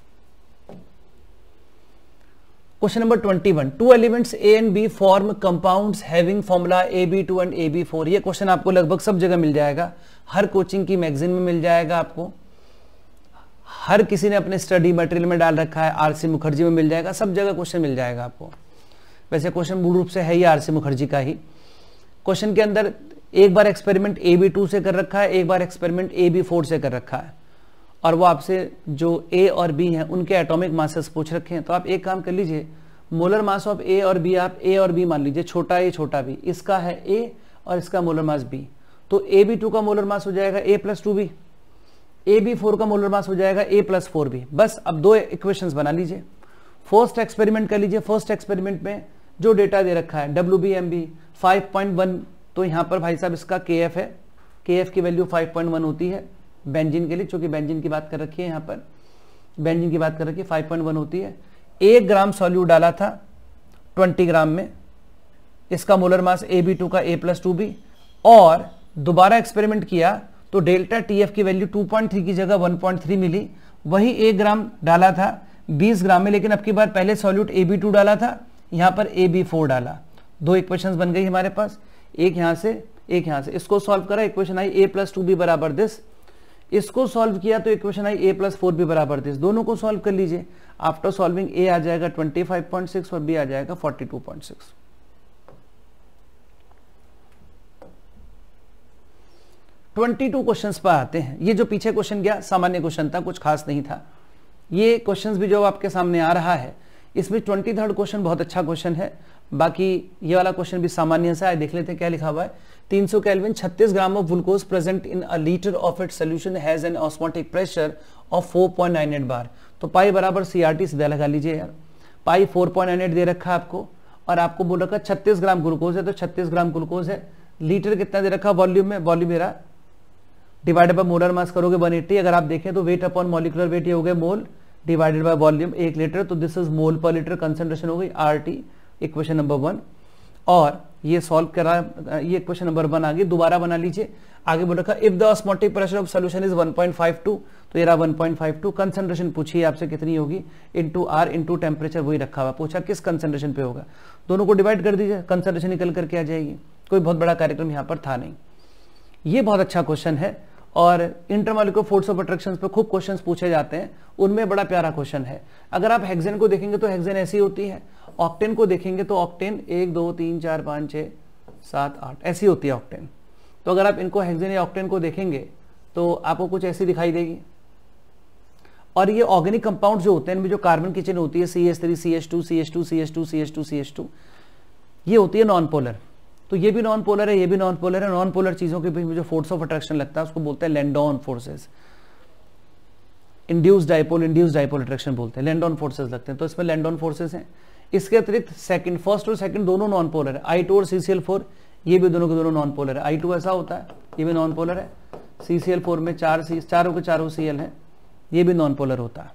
question number 21 two elements A and B form compounds having formula A B two and A B four ये क्वेश्चन आपको लगभग सब जगह मिल जाएगा हर कोचिंग की मैगजीन में मिल जाएगा आपको हर किसी ने अपने स्टडी मटेरियल में डाल रखा है आरसी मुखर्जी में मिल जाएगा सब जगह क्वेश्चन मिल जाएगा आपको वैसे क्वेश्चन मूल रूप से है ही आरसी मुखर्जी का ही क्वेश्चन के अंदर एक बार एक्सपेरिमेंट ए बी टू से कर रखा है एक बार एक्सपेरिमेंट ए बी फोर से कर रखा है और वो आपसे जो ए और बी हैं उनके एटॉमिक मासेस पूछ रखे हैं तो आप एक काम कर लीजिए मोलर मास ऑफ ए और बी आप ए और बी मान लीजिए छोटा ए छोटा बी इसका है ए और इसका मोलर मास बी तो ए बी टू का मोलर मास हो जाएगा A plus two B A B four का मोलर मास हो जाएगा ए प्लस फोर बी बस अब दो इक्वेशंस बना लीजिए फर्स्ट एक्सपेरिमेंट कर लीजिए फर्स्ट एक्सपेरिमेंट में जो डेटा दे रखा है W B M B five point one तो यहाँ पर भाई साहब इसका के एफ है के एफ की वैल्यू फाइव पॉइंट वन होती है बेंजिन के लिए चूंकि बेंजिन की बात कर रखी है यहाँ पर बेंजिन की बात कर रखी है फाइव पॉइंट वन होती है एक ग्राम सॉल्यूट डाला था ट्वेंटी ग्राम में इसका molar mass A B two का ए प्लस टू बी और दोबारा एक्सपेरिमेंट किया तो डेल्टा टीएफ की वैल्यू 2.3 की जगह 1.3 मिली वही एक ग्राम डाला था 20 ग्राम में लेकिन अब की बार पहले सॉल्यूट ए बी टू डाला था यहाँ पर ए बी फोर डाला दो इक्वेशन बन गई हमारे पास एक यहाँ से एक यहाँ से इसको सॉल्व करा इक्वेशन आई ए प्लस टू बी बराबर दिस इसको सॉल्व किया तो इक्वेशन आई ए प्लस फोर बी बराबर दिस दोनों को सॉल्व कर लीजिए आफ्टर सॉल्विंग ए आ जाएगा 25.6 और बी आ जाएगा 42.6 22 क्वेश्चंस पर आते हैं ये जो पीछे क्वेश्चन गया सामान्य क्वेश्चन था कुछ खास नहीं था ये क्वेश्चंस भी जो आपके सामने आ रहा है इसमें ट्वेंटी थर्ड क्वेश्चन बहुत अच्छा क्वेश्चन है बाकी ये वाला क्वेश्चन भी सामान्य सा है देख लेते हैं क्या लिखा हुआ है 300 सौ कैलविन छत्तीस gram of glucose present in a litre of it solution has an osmotic pressure of 4.98 bar तो पाई बराबर सी आर टी सीधा लगा लीजिए यार पाई 4.98 दे रखा है आपको और आपको बोल रखा छत्तीस ग्राम ग्लूकोज है तो छत्तीस ग्राम ग्लूकोज है लीटर कितना दे रखा वॉल्यूम में वॉल्यूम मेरा डिवाइडेड बाय मोलर मास करोगे 180 अगर आप देखें तो वेट अपॉन मॉलिकुलर वेट ये हो गया मोल डिवाइडेड बाय वॉल्यूम एक लीटर तो this is mole per litre concentration हो गई R T equation number one और ये सॉल्व करा ये क्वेश्चन नंबर वन आगे दोबारा बना लीजिए आगे बोल रखा if the osmotic pressure of solution is 1.52 तो ये रहा 1.52 कंसंट्रेशन पूछिए आपसे कितनी होगी इनटू आर इनटू टेम्परेचर वही रखा हुआ पूछा किस कंसंट्रेशन पे होगा दोनों को डिवाइड कर दीजिए कंसंट्रेशन निकल करके आ जाएगी कोई बहुत बड़ा कार्यक्रम यहां पर था नहीं ये बहुत अच्छा क्वेश्चन है और इंटरमोलिकुलर फोर्स ऑफ अट्रैक्शन पर खूब क्वेश्चन पूछे जाते हैं उनमें बड़ा प्यारा क्वेश्चन है अगर आप हेक्जेन को देखेंगे तो हेक्जेन ऐसी होती है ऑक्टेन को देखेंगे तो ऑक्टेन एक दो तीन चार पाँच छः सात आठ ऐसी होती है ऑक्टेन तो अगर आप इनको हेक्जेन या ऑक्टेन को देखेंगे तो आपको कुछ ऐसी दिखाई देगी और ये ऑर्गेनिक कंपाउंड जो होते हैं इनमें जो कार्बन की चेन होती है C S three C S two C S two C S two C S two C S two ये होती है नॉन पोलर तो ये भी नॉन पोलर है ये भी नॉन पोलर है नॉन पोलर चीज़ों के बीच में जो फोर्स ऑफ अट्रैक्शन लगता है उसको बोलते हैं London forces induce dipole induce dipole attraction बोलते हैं लैंडॉन फोर्सेज लगते हैं तो इसमें लैंडॉन फोर्सेज हैं इसके अतिरिक्त सेकंड फर्स्ट और सेकंड दोनों नॉन पोलर है आई टू और सी सी एल फोर ये भी दोनों के दोनों नॉन पोलर है आई टू ऐसा होता है ये भी नॉन पोलर है सी सी एल फोर में चार सी चारों के चारों सी एल है ये भी नॉन पोलर होता है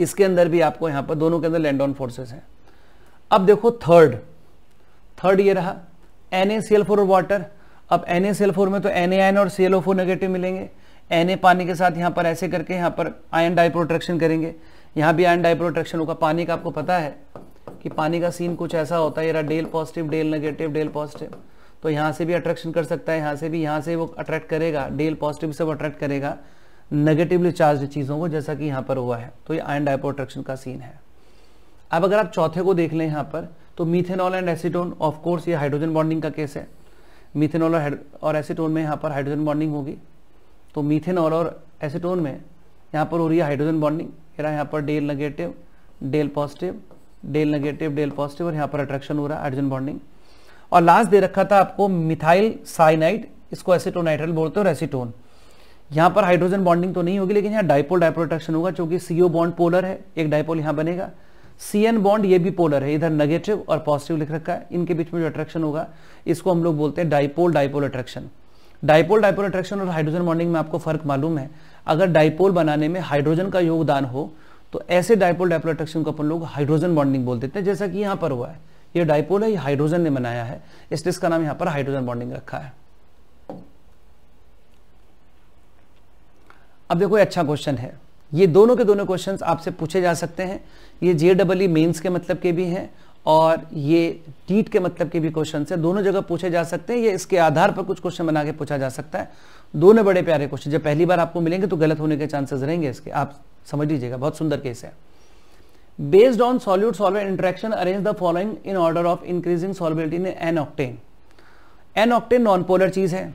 इसके अंदर भी आपको यहां पर दोनों के अंदर लैंडॉन ऑन फोर्सेस हैं अब देखो थर्ड थर्ड ये रहा एन फोर और वाटर अब एन फोर में तो एन आयन और सी फोर नेगेटिव मिलेंगे एन पानी के साथ यहाँ पर ऐसे करके यहाँ पर आयन डाइप्रोट्रेक्शन करेंगे यहाँ भी आयन डाइप्रोट्रेक्शन होगा पानी का आपको पता है कि पानी का सीन कुछ ऐसा होता है ये del positive del negative del positive तो यहाँ से भी अट्रैक्शन कर सकता है यहाँ से भी यहाँ से वो अट्रैक्ट करेगा डेल पॉजिटिव से वो अट्रैक्ट करेगा नेगेटिवली चार्ज चीज़ों को जैसा कि यहाँ पर हुआ है तो ये आयन डाइप्रोट्रेक्शन का सीन है अब अगर आप चौथे को देख लें यहाँ पर तो methanol and acetone of course ये हाइड्रोजन बॉन्डिंग का केस है मीथेनॉल और और एसीटोन में यहाँ पर हाइड्रोजन बॉन्डिंग होगी तो मीथेनॉल और एसीटोन में यहाँ पर हो रही है हाइड्रोजन बॉन्डिंग रहा यहाँ पर del negative del positive del negative del positive और यहाँ पर अट्रैक्शन हो रहा है हाइड्रोजन बॉन्डिंग और लास्ट दे रखा था आपको मिथाइल साइनाइड इसको एसिटोनाइट्रल बोलते हैं और यहाँ पर हाइड्रोजन बॉन्डिंग तो नहीं होगी लेकिन यहाँ डाइपोल डाइपोल अट्रैक्शन होगा क्योंकि सीओ बॉन्ड पोलर है एक डाइपोल यहाँ बनेगा सी एन बॉन्ड ये भी पोलर है इधर नेगेटिव और पॉजिटिव लिख रखा है इनके बीच में जो अट्रैक्शन होगा इसको हम लोग बोलते हैं dipole dipole attraction dipole dipole attraction और हाइड्रोजन बॉन्डिंग में आपको फर्क मालूम है अगर डाइपोल बनाने में हाइड्रोजन का योगदान हो तो ऐसे डाइपोल डाइपोल अट्रैक्शन को अपन लोग हाइड्रोजन बॉन्डिंग बोल देते हैं जैसा कि यहां पर हुआ है ये डाइपोल है ये हाइड्रोजन ने बनाया है इसलिए इसका नाम यहां पर हाइड्रोजन बॉन्डिंग रखा है अब देखो अच्छा क्वेश्चन है ये दोनों के दोनों क्वेश्चन आपसे पूछे जा सकते हैं ये जे डबल ई मेन्स के मतलब के भी हैं और ये टीट के मतलब के भी क्वेश्चन है दोनों जगह पूछे जा सकते हैं ये इसके आधार पर कुछ क्वेश्चन बना के पूछा जा सकता है दोनों बड़े प्यारे क्वेश्चन जब पहली बार आपको मिलेंगे तो गलत होने के चांसेस रहेंगे इसके आप समझ लीजिएगा बहुत सुंदर केस है based on solute solvent interaction arrange the following in order of increasing solubility in N octane N octane non polar चीज है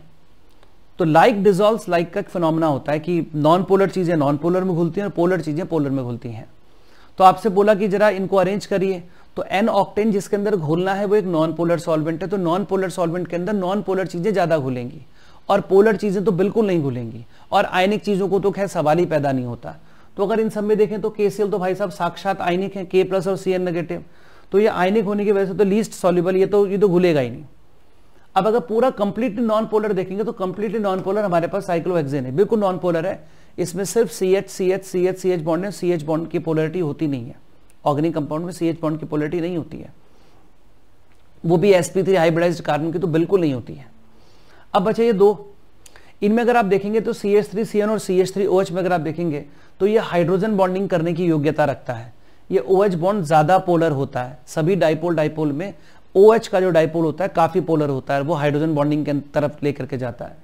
तो लाइक डिजॉल्व लाइक का फिनोमना होता है कि नॉन पोलर चीज़ें नॉन पोलर में घुलती हैं और पोलर चीज़ें पोलर में घुलती हैं तो आपसे बोला कि जरा इनको अरेंज करिए तो एन ऑक्टेन जिसके अंदर घुलना है वो एक नॉन पोलर सॉल्वेंट है तो नॉन पोलर सॉल्वेंट के अंदर नॉन पोलर चीज़ें ज़्यादा घुलेंगी और पोलर चीज़ें तो बिल्कुल नहीं घुलेंगी और आयनिक चीज़ों को तो खैर सवाल ही पैदा नहीं होता तो अगर इन सब में देखें तो के तो भाई साहब साक्षात आयनिक है के प्लस और सी नेगेटिव तो ये आयनिक होने की वजह से तो लीस्ट सॉल्यूबल ये तो ये तो घुलेगा ही नहीं अब अगर पूरा कंप्लीटली नॉन पोलर देखेंगे तो कंप्लीटली नॉन पोलर हमारे पास साइक्लोहेक्सेन है बिल्कुल नॉन पोलर है इसमें सिर्फ C H C H C H C H bond है सी एच बॉन्ड की पोलरिटी होती नहीं है ऑर्गेनिक कंपाउंड में सी एच बॉन्ड की पोलरिटी नहीं होती है वो भी S P three hybridise carbon की तो बिल्कुल नहीं होती है अब बचे ये दो इनमें अगर आप देखेंगे तो C H three C N और C H three O H में अगर आप देखेंगे तो ये हाइड्रोजन बॉन्डिंग करने की योग्यता रखता है ये ओ एच बॉन्ड ज़्यादा पोलर होता है सभी डाइपोल डाइपोल में OH का जो डाइपोल होता है काफ़ी पोलर होता है वो हाइड्रोजन बॉन्डिंग के तरफ लेकर करके जाता है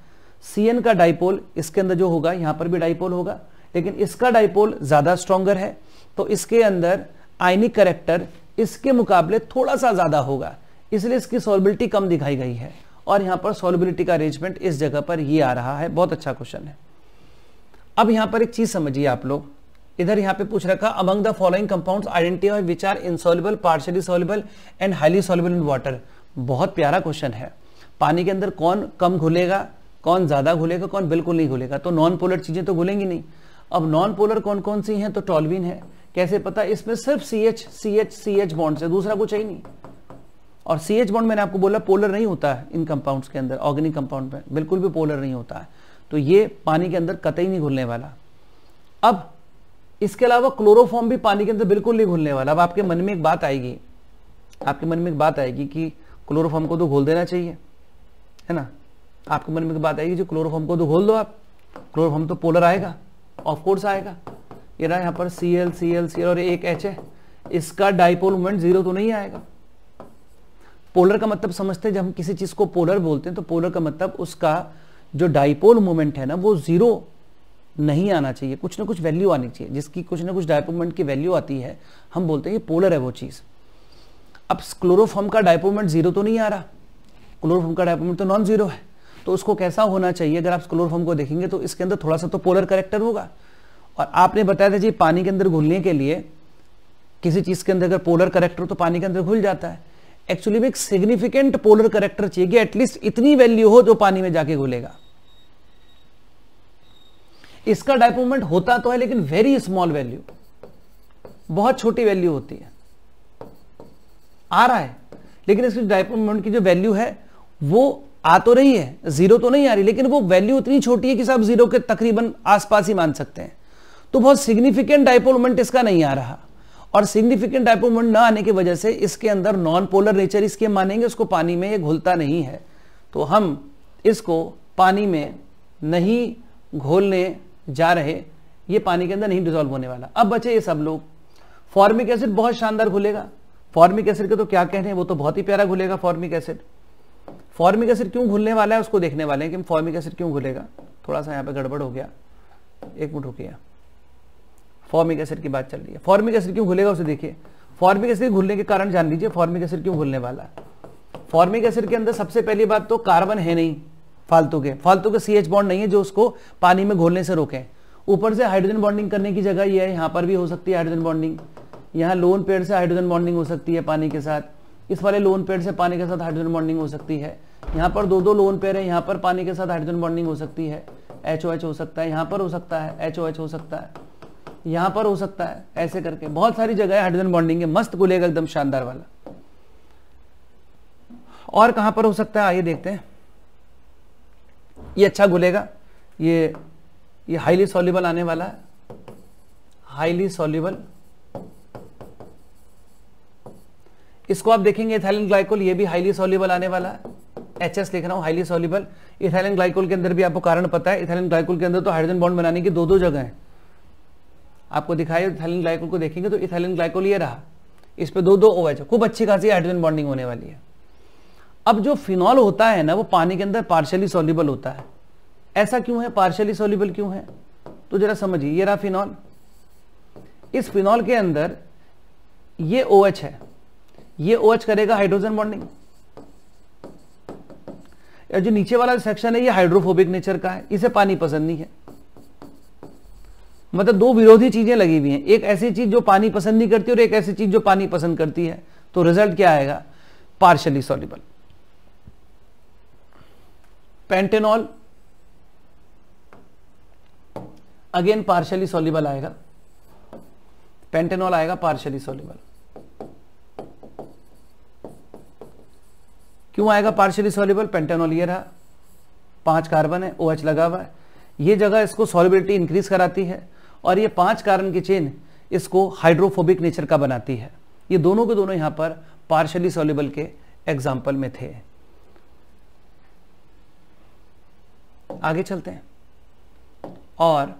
CN का डाइपोल इसके अंदर जो होगा यहां पर भी डाइपोल होगा लेकिन इसका डाइपोल ज़्यादा स्ट्रॉन्गर है तो इसके अंदर आयनिक करेक्टर इसके मुकाबले थोड़ा सा ज़्यादा होगा इसलिए इसकी सॉल्बिलिटी कम दिखाई गई है और यहां पर सॉल्बिलिटी का अरेंजमेंट इस जगह पर ही आ रहा है बहुत अच्छा क्वेश्चन है अब यहां पर एक चीज़ समझिए आप लोग इधर यहाँ पे पूछ रखा among the following compounds identify which are insoluble partially soluble and highly soluble in water बहुत प्यारा क्वेश्चन है पानी के अंदर कौन कम घुलेगा कौन ज़्यादा घुलेगा कौन बिल्कुल नहीं घुलेगा तो नॉन पोलर चीज़ें तो घुलेंगी नहीं अब नॉन पोलर कौन कौन सी हैं तो टॉलविन है कैसे पता इसमें सिर्फ C H C H C H bond से दूसरा कुछ है ही नहीं और सी एच बॉन्ड मैंने आपको बोला पोलर नहीं होता है इन कंपाउंड्स के अंदर ऑर्गेनिक कंपाउंड में बिल्कुल भी पोलर नहीं होता है तो ये पानी के अंदर कतई नहीं घुलने वाला अब इसके अलावा क्लोरोफॉर्म भी पानी के अंदर बिल्कुल नहीं घुलने वाला अब आपके मन में एक बात आएगी आपके मन में एक बात आएगी कि क्लोरोफॉर्म को तो घोल देना चाहिए है ना आपके मन में एक बात आएगी जो क्लोरोफॉर्म को तो घोल दो आप क्लोरोफॉर्म तो पोलर आएगा ऑफकोर्स आएगा ये रहा यहाँ पर C L C L C L और एक एच है इसका डाइपोल मोमेंट जीरो तो नहीं आएगा पोलर का मतलब समझते हैं जब हम किसी चीज को पोलर बोलते हैं तो पोलर का मतलब उसका जो डाइपोल मोमेंट है ना वो जीरो नहीं आना चाहिए कुछ ना कुछ वैल्यू आनी चाहिए जिसकी कुछ ना कुछ डायपोमेंट की वैल्यू आती है हम बोलते हैं ये पोलर है वो चीज़ अब क्लोरोफॉर्म का डायपोमेंट जीरो तो नहीं आ रहा क्लोरोफॉर्म का डायपोमेंट तो नॉन जीरो है तो उसको कैसा होना चाहिए अगर आप क्लोरोफॉर्म को देखेंगे तो इसके अंदर थोड़ा सा तो पोलर करेक्टर होगा और आपने बताया था जी पानी के अंदर घुलने के लिए किसी चीज़ के अंदर अगर पोलर करेक्टर हो तो पानी के अंदर घुल जाता है एक्चुअली में एक सिग्निफिकेंट पोलर करेक्टर चाहिए एटलीस्ट इतनी वैल्यू हो जो पानी में जाके घुलेगा इसका डायपोमेंट होता तो है लेकिन वेरी स्मॉल वैल्यू बहुत छोटी वैल्यू होती है आ रहा है लेकिन इसकी डायपोमेंट की जो वैल्यू है वो आ तो रही है जीरो तो नहीं आ रही लेकिन वो वैल्यू इतनी छोटी है कि सब जीरो के तकरीबन आसपास ही मान सकते हैं तो बहुत सिग्निफिकेंट डायपोमेंट इसका नहीं आ रहा और सिग्निफिकेंट डायपोमेंट ना आने की वजह से इसके अंदर नॉन पोलर नेचर इसके मानेंगे उसको पानी में ये घुलता नहीं है तो हम इसको पानी में नहीं घोलने जा रहे ये पानी के अंदर नहीं डिजोल्व होने वाला अब बचे ये सब लोग फॉर्मिक एसिड बहुत शानदार घुलेगा फॉर्मिक एसिड के तो क्या कह रहे हैं वो तो बहुत ही प्यारा घुलेगा फॉर्मिक एसिड फॉर्मिक एसिड क्यों घुलने वाला है उसको देखने वाले हैं कि फॉर्मिक एसिड क्यों घुलेगा थोड़ा सा यहाँ पे गड़बड़ हो गया एक मिनट रुकिया फॉर्मिक एसिड की बात चल रही है फॉर्मिक एसिड क्यों घुलेगा उसे देखिए फॉर्मिक एसिड घुलने के कारण जान लीजिए फॉर्मिक एसिड क्यों घुलने वाला है फॉर्मिक एसिड के अंदर सबसे पहली बात तो कार्बन है नहीं फालतू के फालतू के सी एच बॉन्ड नहीं है जो उसको पानी में घोलने से रोके ऊपर से हाइड्रोजन बॉन्डिंग करने की जगह ये है यहाँ पर भी हो सकती है हाइड्रोजन बॉन्डिंग यहाँ लोन पेड़ से हाइड्रोजन बॉन्डिंग हो सकती है पानी के साथ इस वाले लोन पेड़ से पानी के साथ हाइड्रोजन बॉन्डिंग हो सकती है यहाँ पर दो दो लोन पेड़ है यहाँ पर पानी के साथ हाइड्रोजन बॉन्डिंग हो सकती है एच ओ एच हो सकता है यहाँ पर हो सकता है एच ओ एच हो सकता है यहाँ पर हो सकता है ऐसे करके बहुत सारी जगह है हाइड्रोजन बॉन्डिंग है मस्त गुलेगा एकदम शानदार वाला और कहाँ पर हो सकता है आइए देखते हैं ये अच्छा घुलेगा ये ये हाईली सॉल्यूबल आने वाला है हाईली सॉल्यूबल इसको आप देखेंगे इथाइलिन ग्लाइकोल ये भी हाईली सॉल्यूबल आने वाला है एच एस लिख रहा हूँ हाईली सॉल्यूबल इथाइलिन ग्लाइकोल के अंदर भी आपको कारण पता है इथाइलिन ग्लाइकोल के अंदर तो हाइड्रोजन बॉन्ड बनाने की दो दो जगह है आपको दिखाई इथाइलिन ग्लाइकोल को देखेंगे तो इथाइलिन ग्लाइकोल ये रहा इस पर दो दो ओ OH एच खूब अच्छी खासी हाइड्रोजन बॉन्डिंग होने वाली है अब जो फिनॉल होता है ना वो पानी के अंदर पार्शियली सोल्यूबल होता है ऐसा क्यों है पार्शियली सोल्यूबल क्यों है तो जरा समझिए ये रहा फिनॉल इस फिनॉल के अंदर ये ओ OH है ये ओ OH करेगा हाइड्रोजन बॉन्डिंग जो नीचे वाला सेक्शन है ये हाइड्रोफोबिक नेचर का है इसे पानी पसंद नहीं है मतलब दो विरोधी चीजें लगी हुई हैं एक ऐसी चीज जो पानी पसंद नहीं करती और एक ऐसी चीज जो पानी पसंद करती है तो रिजल्ट क्या आएगा partially soluble pentanol again partially soluble आएगा पेंटेनॉल आएगा पार्शियली सॉल्युबल क्यों आएगा पार्शियली सॉल्युबल पेंटेनॉल ये रहा पांच कार्बन है ओ OH लगा हुआ है ये जगह इसको सॉल्युबिलिटी इंक्रीज कराती है और ये पांच कार्बन की चेन इसको हाइड्रोफोबिक नेचर का बनाती है ये दोनों के दोनों यहां पर पार्शली सॉल्युबल के एग्जाम्पल में थे आगे चलते हैं और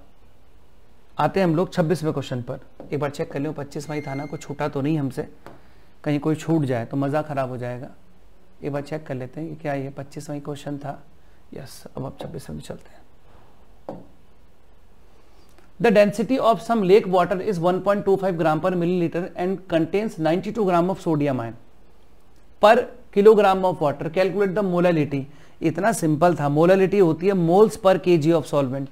आते हैं हम लोग छब्बीसवें क्वेश्चन पर एक बार चेक कर लो पच्चीस मई थाना को छूटा तो नहीं हमसे कहीं कोई छूट जाए तो मज़ा ख़राब हो जाएगा एक बार चेक कर लेते हैं कि क्या ये पच्चीस मई क्वेश्चन था यस अब आप छब्बीस में चलते हैं the density of some lake water is 1.25 gram per millilitre and contains 92 gram of sodium ion per kilogram of water calculate the molality इतना सिंपल था मोलिटी होती है moles per K of solvent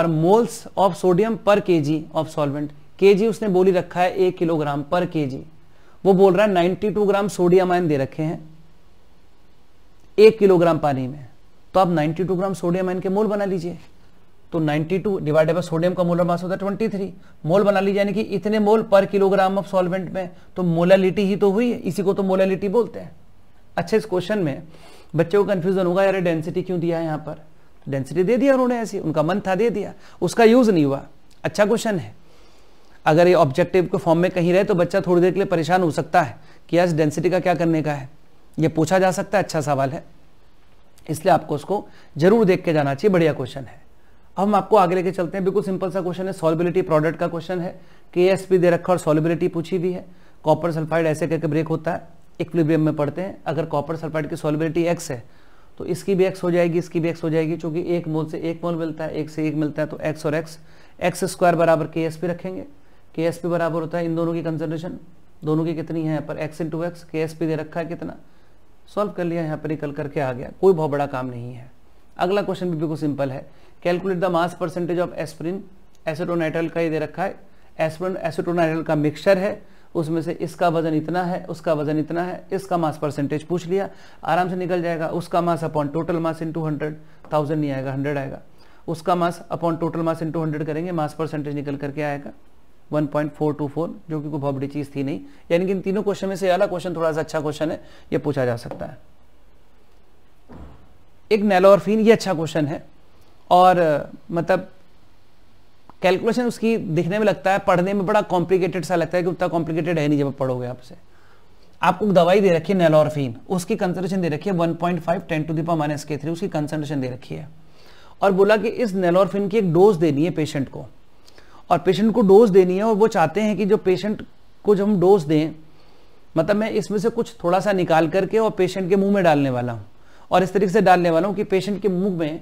और moles of sodium per K of solvent के उसने बोली रखा है एक किलोग्राम पर के वो बोल रहा है 92 ग्राम सोडियम आयन दे रखे हैं एक किलोग्राम पानी में तो आप 92 ग्राम सोडियम आयन के मोल बना लीजिए तो 92 डिवाइडेड बाय सोडियम का मोलर मास होता है 23 मोल बना लीजिए यानी कि इतने मोल पर किलोग्राम ऑफ सॉल्वेंट में तो मोलालिटी ही तो हुई है इसी को तो मोलालिटी बोलते हैं अच्छा इस क्वेश्चन में बच्चे को कन्फ्यूजन होगा यार डेंसिटी क्यों दिया है यहाँ पर डेंसिटी दे दिया उन्होंने ऐसी उनका मन था दे दिया उसका यूज़ नहीं हुआ अच्छा क्वेश्चन है अगर ये ऑब्जेक्टिव के फॉर्म में कहीं रहे तो बच्चा थोड़ी देर के लिए परेशान हो सकता है कि यार डेंसिटी का क्या करने का है ये पूछा जा सकता है अच्छा सवाल है इसलिए आपको उसको जरूर देख के जाना चाहिए बढ़िया क्वेश्चन है अब हम आपको आगे लेके चलते हैं बिल्कुल सिंपल सा क्वेश्चन है सॉलिबिलिटी प्रोडक्ट का क्वेश्चन है के एस पी दे रखा और सॉलिबिलिटी पूछी हुई है कॉपर सल्फाइड ऐसे करके ब्रेक होता है इक्विलिब्रियम में पड़ते हैं अगर कॉपर सल्फाइड की सॉलिबिलिटी एक्स है तो इसकी भी एक्स हो जाएगी इसकी भी एक्स हो जाएगी चूंकि एक मोल से एक मोल मिलता है एक से एक मिलता है तो एक्स और एक्स एक्स स्क्वायर बराबर के एस पी रखेंगे के एस पी बराबर होता है इन दोनों की कंसनट्रेशन दोनों की कितनी है पर X into X K S P दे रखा है कितना सॉल्व कर लिया यहाँ पर निकल करके आ गया कोई बहुत बड़ा काम नहीं है अगला क्वेश्चन भी बिल्कुल सिंपल है calculate the mass percentage of aspirin acetonitrile का ही दे रखा है एस्प्रिन एसिटोनाइट्रल का मिक्सचर है उसमें से इसका वजन इतना है उसका वजन इतना है इसका मास परसेंटेज पूछ लिया आराम से निकल जाएगा उसका mass upon total mass into hundred thousand नहीं आएगा हंड्रेड आएगा उसका mass upon total mass into hundred करेंगे मास परसेंटेज निकल करके आएगा 1.424 जो कि कोई बहुत बड़ी चीज़ थी नहीं यानी कि इन तीनों क्वेश्चन में से अला क्वेश्चन थोड़ा सा अच्छा क्वेश्चन है ये पूछा जा सकता है एक नैलोरफिन ये अच्छा क्वेश्चन है और मतलब कैलकुलेशन उसकी दिखने में लगता है पढ़ने में बड़ा कॉम्प्लिकेटेड सा लगता है कि उतना कॉम्प्लिकेटेड है नहीं जब पढ़ोगे आपसे आपको दवाई दे रखी है नेलोरफिन उसकी कंसनट्रेशन दे रखी है one point five ten to दिपा माइनस के थ्री उसकी कंसनट्रेशन दे रखी है और बोला कि इस नेलोरफिन की एक डोज देनी है पेशेंट को और पेशेंट को डोज देनी है और वो चाहते हैं कि जो पेशेंट को जो हम डोज दें मतलब मैं इसमें से कुछ थोड़ा सा निकाल करके और पेशेंट के मुंह में डालने वाला हूँ और इस तरीके से डालने वाला हूँ कि पेशेंट के मुंह में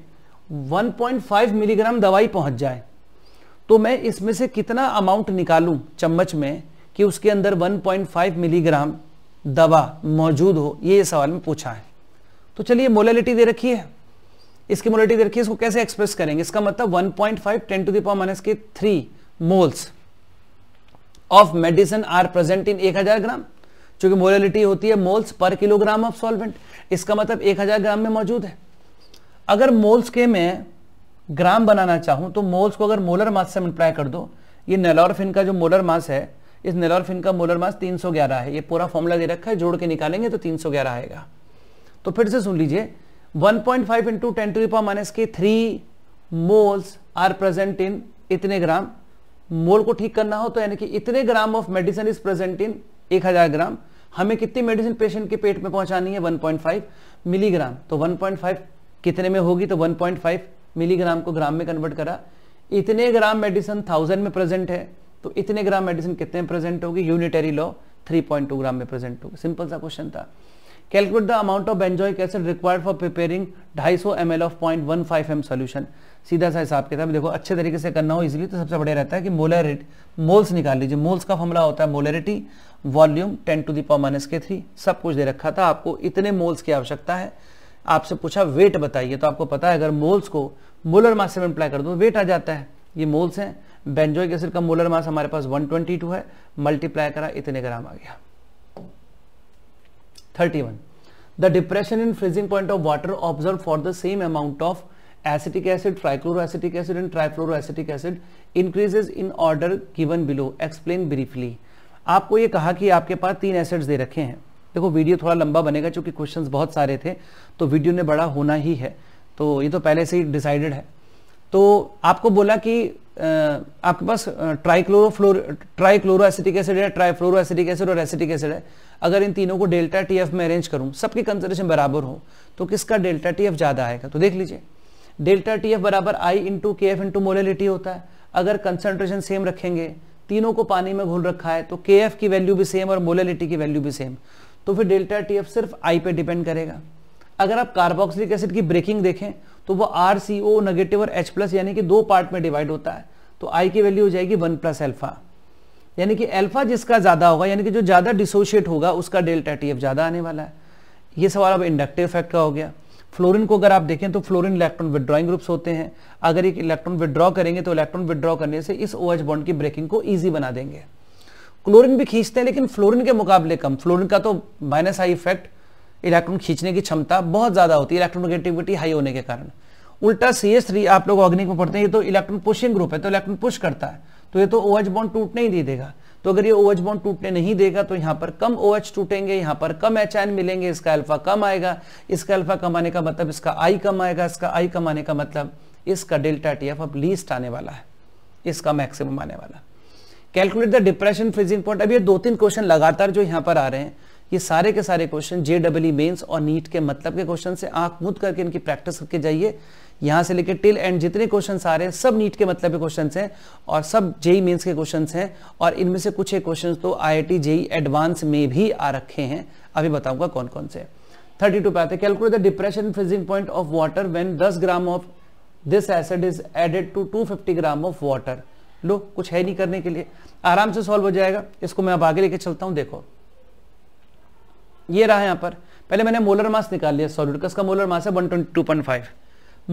1.5 मिलीग्राम दवाई पहुंच जाए तो मैं इसमें से कितना अमाउंट निकालूं चम्मच में कि उसके अंदर 1.5 मिलीग्राम दवा मौजूद हो ये सवाल में पूछा है तो चलिए मोलैलिटी दे रखी है इसकी मोलिटी दे रखी है इसको कैसे एक्सप्रेस करेंगे इसका मतलब 1.5 point five ten to the power minus के three moles of medicine are present in 1000 gram क्योंकि मोलिटी होती है मोल्स पर किलोग्राम ऑफ सॉल्वेंट इसका मतलब 1000 ग्राम में मौजूद है अगर मोल्स के में ग्राम बनाना चाहूं तो मोल्स को अगर मोलर मास से मल्टीप्लाई कर दो ये नेलोरफिन का जो मोलर मास है इस नेलोरफिन का मोलर मास 311 है ये पूरा फॉर्मूला दे रखा है जोड़ के निकालेंगे तो 311 आएगा तो फिर से सुन लीजिए 1.5 point five into ten to power minus के three moles are present in इतने ग्राम मोल को ठीक करना हो तो यानी कि इतने gram of medicine is present in एक ग्राम हमें कितनी मेडिसिन पेशेंट के पेट में पहुंचानी है 1.5 मिलीग्राम तो 1.5 कितने में होगी तो 1.5 मिलीग्राम को ग्राम में कन्वर्ट करा इतने ग्राम मेडिसिन थाउजेंड में प्रेजेंट है तो इतने ग्राम मेडिसिन कितने में प्रेजेंट होगी unitary law three point two gram में प्रेजेंट होगी सिंपल सा क्वेश्चन था calculate the amount of benzoic acid required for preparing ढाई सौ M L of point one five M solution सीधा सा हिसाब किताब देखो अच्छे तरीके से करना हो इजिली तो सबसे बढ़िया रहता है कि मोलरिट मोल्स निकाल लीजिए मोल्स का फॉर्मूला होता है molarity volume ten to the power minus के थ्री सब कुछ दे रखा था आपको इतने मोल्स की आवश्यकता है आपसे पूछा वेट बताइए तो आपको पता है अगर मोल्स को मोलर मास से मल्टीप्लाई कर दो वेट आ जाता है ये मोल्स हैं बेंजोइक एसिड का मोलर मास हमारे पास 122 है मल्टीप्लाई करा इतने ग्राम आ गया 31 one the depression in freezing point of water observe for the same amount of acetic acid trichloro acid and trichloro acid increases in order given below explain briefly आपको यह कहा कि आपके पास तीन एसिड्स दे रखे हैं देखो वीडियो थोड़ा लंबा बनेगा क्योंकि क्वेश्चंस बहुत सारे थे तो वीडियो ने बड़ा होना ही है तो ये तो पहले से ही डिसाइडेड है तो आपको बोला कि आपके पास ट्राइक्लोरोफ्लोर ट्राइक्लोरो एसिटिक एसिड है ट्राइफ्लोरो एसिटिक एसिड और एसिटिक एसिड है अगर इन तीनों को डेल्टा टी एफ में अरेंज करूं सबकी कंसनट्रेशन बराबर हो तो किसका डेल्टा टी एफ ज़्यादा आएगा तो देख लीजिए डेल्टा टी एफ बराबर I into K F into molality होता है अगर कंसनट्रेशन सेम रखेंगे तीनों को पानी में घोल रखा है तो के एफ की वैल्यू भी सेम और मोलिटी की वैल्यू भी सेम तो फिर डेल्टा टी एफ सिर्फ आई पे डिपेंड करेगा अगर आप कार्बोक्सिलिक एसिड की ब्रेकिंग देखें तो वो आर सी ओ नेगेटिव और एच प्लस यानी कि दो पार्ट में डिवाइड होता है तो आई की वैल्यू हो जाएगी वन प्लस एल्फा यानी कि एल्फा जिसका ज़्यादा होगा यानी कि जो ज़्यादा डिसोशिएट होगा उसका डेल्टा टी एफ ज़्यादा आने वाला है ये सवाल अब इंडक्टिव इफेक्ट का हो गया फ्लोरिन को अगर आप देखें तो फ्लोरिन इलेक्ट्रॉन विद्रॉइंग ग्रुप्स होते हैं अगर एक इलेक्ट्रॉन विद्रॉ करेंगे तो इलेक्ट्रॉन विद्रॉ करने से इस ओएच बॉन्ड की ब्रेकिंग को ईजी बना देंगे क्लोरीन भी खींचते हैं लेकिन फ्लोरीन के मुकाबले कम फ्लोरीन का तो माइनस आई इफेक्ट इलेक्ट्रॉन खींचने की क्षमता बहुत ज़्यादा होती है इलेक्ट्रोनेगेटिविटी हाई होने के कारण उल्टा सी एस थ्री आप लोग अग्निक में पढ़ते हैं ये तो इलेक्ट्रॉन पुशिंग ग्रुप है तो इलेक्ट्रॉन पुश करता है तो ये तो ओ एच बॉन्ड टूटने ही दे देगा तो अगर ये ओ एच बॉन्ड टूटने नहीं देगा तो यहाँ पर कम ओ एच टूटेंगे यहाँ पर कम एच आयन मिलेंगे इसका अल्फा कम आएगा इसका अल्फा कम आने का मतलब इसका आई कम आएगा इसका आई कम आने का मतलब इसका डेल्टा टी एफ अब लीस्ट आने वाला है इसका मैक्सिमम आने वाला है calculate the depression freezing point अब ये दो तीन क्वेश्चन लगातार जो यहां पर आ रहे हैं ये सारे के सारे क्वेश्चन जे मेन्स और नीट के मतलब के क्वेश्चन से आंख मुद करके इनकी प्रैक्टिस करके जाइए यहां से लेकर टिल एंड जितने क्वेश्चन आ रहे हैं सब नीट के मतलब के क्वेश्चन हैं और सब जेई मेन्स e e के क्वेश्चन हैं और इनमें से कुछ एक क्वेश्चन तो आई जेई एडवांस में भी आ रखे हैं अभी बताऊंगा कौन कौन से थर्टी टू पे आते calculate the depression freezing point of water when दस gram of this acid is added to two fifty gram of water लो कुछ है नहीं करने के लिए आराम से सॉल्व हो जाएगा इसको मैं अब आगे लेके चलता हूं देखो ये रहा यहाँ पर पहले मैंने मोलर मास निकाल लिया सॉलिड का मोलर मास है 122.5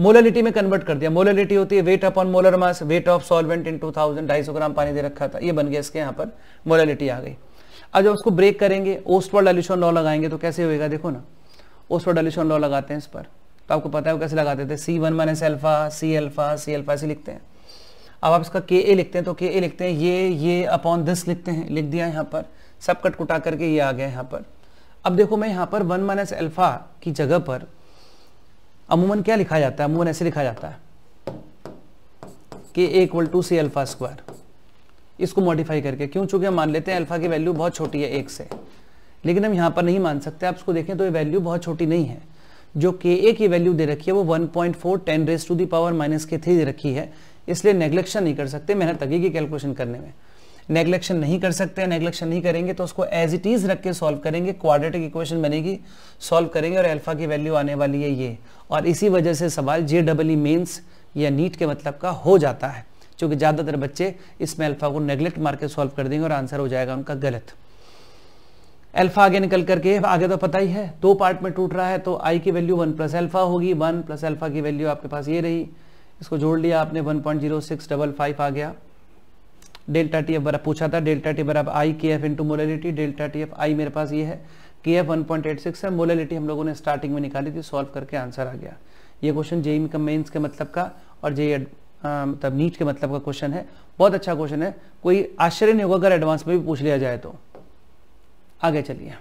मोलरिटी में कन्वर्ट कर दिया मोलरिटी होती है weight upon molar mass weight of solvent into thousand ढाई सौ ग्राम पानी दे रखा था ये बन गया इसके यहाँ पर मोलरिटी आ गई अब जब उसको ब्रेक करेंगे ओस्टवर्ड डायल्यूशन लॉ लगाएंगे तो कैसे होएगा देखो ना ओस्टवर्ड डायल्यूशन लॉ लगाते हैं इस पर तो आपको पता है वो कैसे लगाते थे C one minus alpha C alpha C alpha ऐसे लिखते हैं अब आप इसका के ए लिखते हैं तो के ए लिखते हैं ये ये अपॉन दिस लिखते हैं लिख दिया यहाँ पर सब कट कुटा करके ये आ गया यहाँ पर अब देखो मैं यहाँ पर वन माइनस एल्फा की जगह पर अमूमन क्या लिखा जाता है अमूमन ऐसे लिखा जाता है K A equal to C alpha square इसको मॉडिफाई करके क्यों चूंकि हम मान लेते हैं अल्फा की वैल्यू बहुत छोटी है एक से लेकिन हम यहाँ पर नहीं मान सकते आप इसको देखें तो ये वैल्यू बहुत छोटी नहीं है जो के ए की वैल्यू दे रखी है वो 1.4 point four ten raise to the power minus के थ्री दे रखी है इसलिए नेग्लेक्शन नहीं कर सकते मेहनत लगेगी की कैलकुलेशन करने में नेग्लेक्शन नहीं कर सकते नेग्लेक्शन नहीं करेंगे तो उसको एज इट इज़ रख के सॉल्व करेंगे क्वाड्रेटिक इक्वेशन बनेगी सॉल्व करेंगे और अल्फा की वैल्यू आने वाली है ये और इसी वजह से सवाल जे डबल ई मेन्स या नीट के मतलब का हो जाता है क्योंकि ज़्यादातर बच्चे इसमें अल्फ़ा को नेग्लेक्ट मार के सॉल्व कर देंगे और आंसर हो जाएगा उनका गलत अल्फा आगे निकल करके आगे तो पता ही है दो पार्ट में टूट रहा है तो आई की वैल्यू वन प्लस अल्फा होगी वन प्लस अल्फा की वैल्यू आपके पास ये रही इसको जोड़ लिया आपने one point zero six double five आ गया डेल्टा टी एफ बराबर पूछा था डेल्टा टी बराबर I K F into molality delta T F I मेरे पास ये है K F one point eight six है मोलिटी हम लोगों ने स्टार्टिंग में निकाली थी सॉल्व करके आंसर आ गया ये क्वेश्चन जे इनकम मेन्स के मतलब का और जे e मतलब नीट के मतलब का क्वेश्चन है बहुत अच्छा क्वेश्चन है कोई आश्चर्य नहीं होगा अगर एडवांस में भी पूछ लिया जाए तो आगे चलिए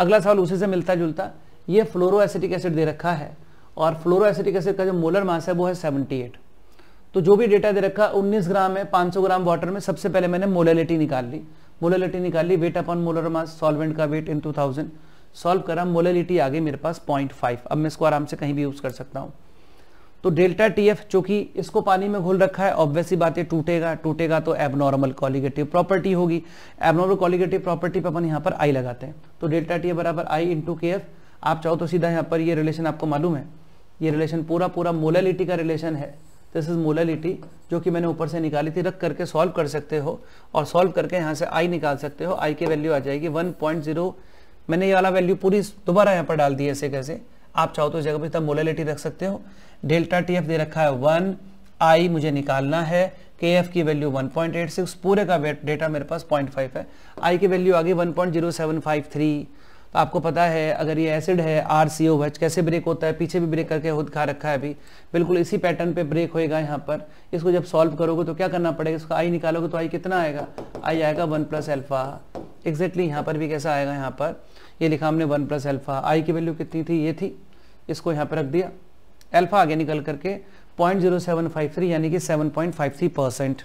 अगला सवाल उसी से मिलता जुलता ये फ्लोरो एसिटिक एसिड दे रखा है और फ्लोरोएसिटिक एसिड का जो मोलर मास है वो है 78 तो जो भी डेटा दे रखा 19 ग्राम है 500 ग्राम वाटर में सबसे पहले मैंने मोलेलिटी निकाल ली मोलेलिटी निकाल ली weight upon molar mass solvent का वेट इन 2000 सॉल्व करा मोलेलिटी आ गई मेरे पास 0.5 अब मैं इसको आराम से कहीं भी यूज कर सकता हूँ तो डेल्टा टी एफ चूंकि इसको पानी में घोल रखा है ऑब्वियसली बात है टूटेगा टूटेगा तो एबनॉर्मल कॉलिगेटिव प्रॉपर्टी होगी एबनॉर्मल कॉलिगेटिव प्रॉपर्टी पर अपन यहाँ पर आई लगाते हैं तो डेल्टा टी एफ बराबर आई इंटू के एफ आप चाहो तो सीधा यहाँ पर ये रिलेशन आपको मालूम है ये रिलेशन पूरा पूरा मोलालिटी का रिलेशन है दिस इज मोलालिटी जो कि मैंने ऊपर से निकाली थी रख करके सॉल्व कर सकते हो और सॉल्व करके यहाँ से आई निकाल सकते हो आई की वैल्यू आ जाएगी जीरो मैंने ये वाला वैल्यू पूरी दोबारा यहाँ पर डाल दी ऐसे कैसे आप चाहो तो जगह पर तब मोलालिटी रख सकते हो डेल्टा टी एफ दे रखा है वन आई मुझे निकालना है के एफ की वैल्यू 1.86 पूरे का डेटा मेरे पास 0.5 है आई की वैल्यू आ गई 1.0753 तो आपको पता है अगर ये एसिड है आर सी ओ एच कैसे ब्रेक होता है पीछे भी ब्रेक करके खुद खा रखा है अभी बिल्कुल इसी पैटर्न पे ब्रेक होएगा यहाँ पर इसको जब सॉल्व करोगे तो क्या करना पड़ेगा इसका आई निकालोगे तो आई कितना आएगा आई आएगा वन प्लस एल्फा एग्जैक्टली यहाँ पर भी कैसा आएगा यहाँ पर ये लिखा हमने वन प्लस एल्फा आई की वैल्यू कितनी थी ये थी इसको यहाँ पर रख दिया एल्फा आगे निकल करके point zero seven five three यानी कि seven point five three percent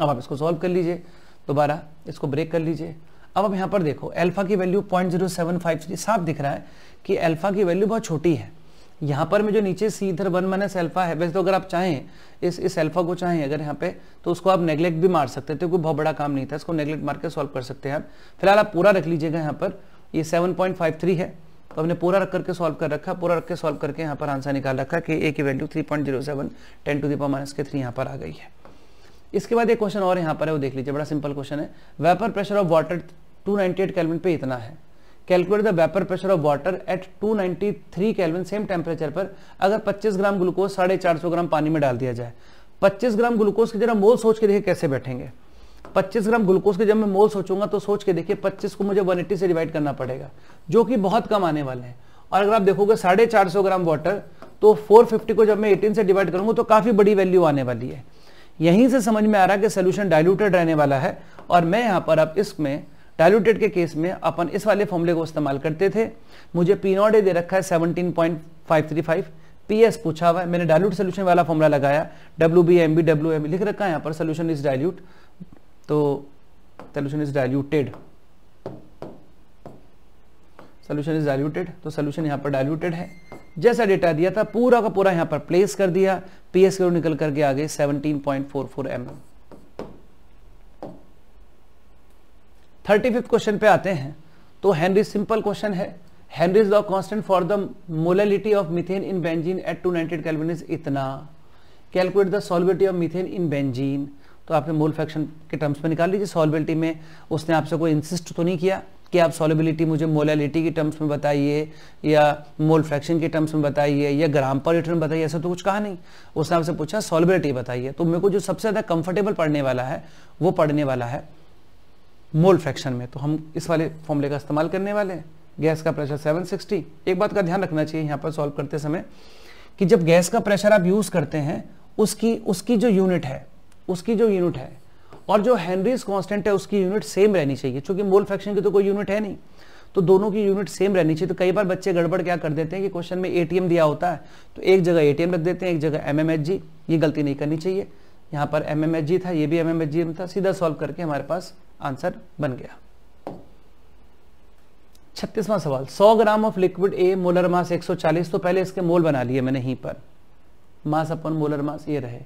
अब आप इसको सॉल्व कर लीजिए दोबारा इसको ब्रेक कर लीजिए अब अब यहाँ पर देखो अल्फा की value point zero seven five three साफ दिख रहा है कि अल्फा की वैल्यू बहुत छोटी है यहाँ पर मैं जो नीचे सी इधर वन माइनस एल्फा है वैसे तो अगर आप चाहें इस इस एल्फा को चाहें अगर यहाँ पे तो उसको आप नेग्लेक्ट भी मार सकते थे तो कोई बहुत बड़ा काम नहीं था इसको नेग्लेक्ट मार के सॉल्व कर सकते हैं आप फिलहाल आप पूरा रख लीजिएगा यहाँ पर ये सेवन पॉइंट फाइव थ्री है तो हमने पूरा रख करके सॉल्व कर रखा पूरा रख के सॉल्व करके यहाँ पर आंसर निकाल रखा कि ए की value three point zero seven ten to the power minus के थ्री यहाँ पर आ गई है इसके बाद एक क्वेश्चन और यहाँ पर है वो देख लीजिए बड़ा सिंपल क्वेश्चन है vapour pressure of water 298 ninety पे इतना है calculate the vapour pressure of water at 293 ninety same temperature पर अगर 25 ग्राम ग्लूकोज साढ़े ग्राम पानी में डाल दिया जाए 25 ग्राम ग्लूकोज के जरा मोल सोच के देखिए कैसे बैठेंगे 25 ग्राम ग्लूकोज के जब मैं मोल सोचूंगा तो सोच के देखिए 25 को मुझे 180 से डिवाइड करना पड़ेगा जो कि बहुत कम आने वाले हैं और अगर आप देखोगे साढ़े ग्राम वाटर तो 450 को जब मैं 18 से डिवाइड करूंगा तो काफी बड़ी वैल्यू आने वाली है यहीं से समझ में आ रहा है कि सोल्यूशन डायलूटेड रहने वाला है और मैं यहाँ पर अब इसमें डायलूटेड के केस में अपन इस वाले फॉर्मूले को इस्तेमाल करते थे मुझे पी नॉट ए दे रखा है 17.535 पीएस पूछा हुआ है मैंने डायलूट सोल्यूशन वाला फॉर्मूला लगाया W B M B W M लिख रखा है यहाँ पर सोल्यूशन इज डायल्यूट तो solution is diluted solution is diluted तो सोल्यूशन यहाँ पर डायल्यूटेड है जैसा डेटा दिया था पूरा का पूरा यहां पर प्लेस कर दिया पीएस के निकल करके आगे seventeen point four four M M thirty fifth question पे आते हैं तो हेनरी सिंपल क्वेश्चन है Henry's law constant for the molality of methane in benzene at two ninety eight kelvin इतना calculate the solubility of methane in benzene तो आपने mole fraction के terms में निकाल लीजिए सॉल्बिलिटी में उसने आपसे कोई इंसिस्ट तो नहीं किया कि आप सॉलिबिलिटी मुझे मोलैलिटी की टर्म्स में बताइए या मोल फ्रैक्शन की टर्म्स में बताइए या ग्राम पर लीटर में बताइए ऐसा तो कुछ कहा नहीं उसने आपसे पूछा सॉलिबिलिटी बताइए तो मेरे को जो सबसे ज़्यादा कंफर्टेबल पढ़ने वाला है वो पढ़ने वाला है मोल फ्रैक्शन में तो हम इस वाले फॉर्मूले का इस्तेमाल करने वाले हैं गैस का प्रेशर 760 एक बात का ध्यान रखना चाहिए यहाँ पर सॉल्व करते समय कि जब गैस का प्रेशर आप यूज़ करते हैं उसकी उसकी जो यूनिट है उसकी जो यूनिट है और जो हैंनरीज कांस्टेंट है उसकी यूनिट सेम रहनी चाहिए क्योंकि मोल फ्रैक्शन की तो कोई यूनिट है नहीं तो दोनों की यूनिट सेम रहनी चाहिए तो कई बार बच्चे गड़बड़ क्या कर देते हैं कि क्वेश्चन में एटीएम दिया होता है तो एक जगह एटीएम रख देते हैं एक जगह एमएमएचजी ये गलती नहीं करनी चाहिए यहाँ पर एमएमएचजी था ये भी एमएमएचजी था सीधा सॉल्व करके हमारे पास आंसर बन गया छत्तीसवां सवाल सौ gram of liquid A molar mass एक तो पहले इसके मोल बना लिए मैंने यहीं पर मास अपन मोलर मास ये रहे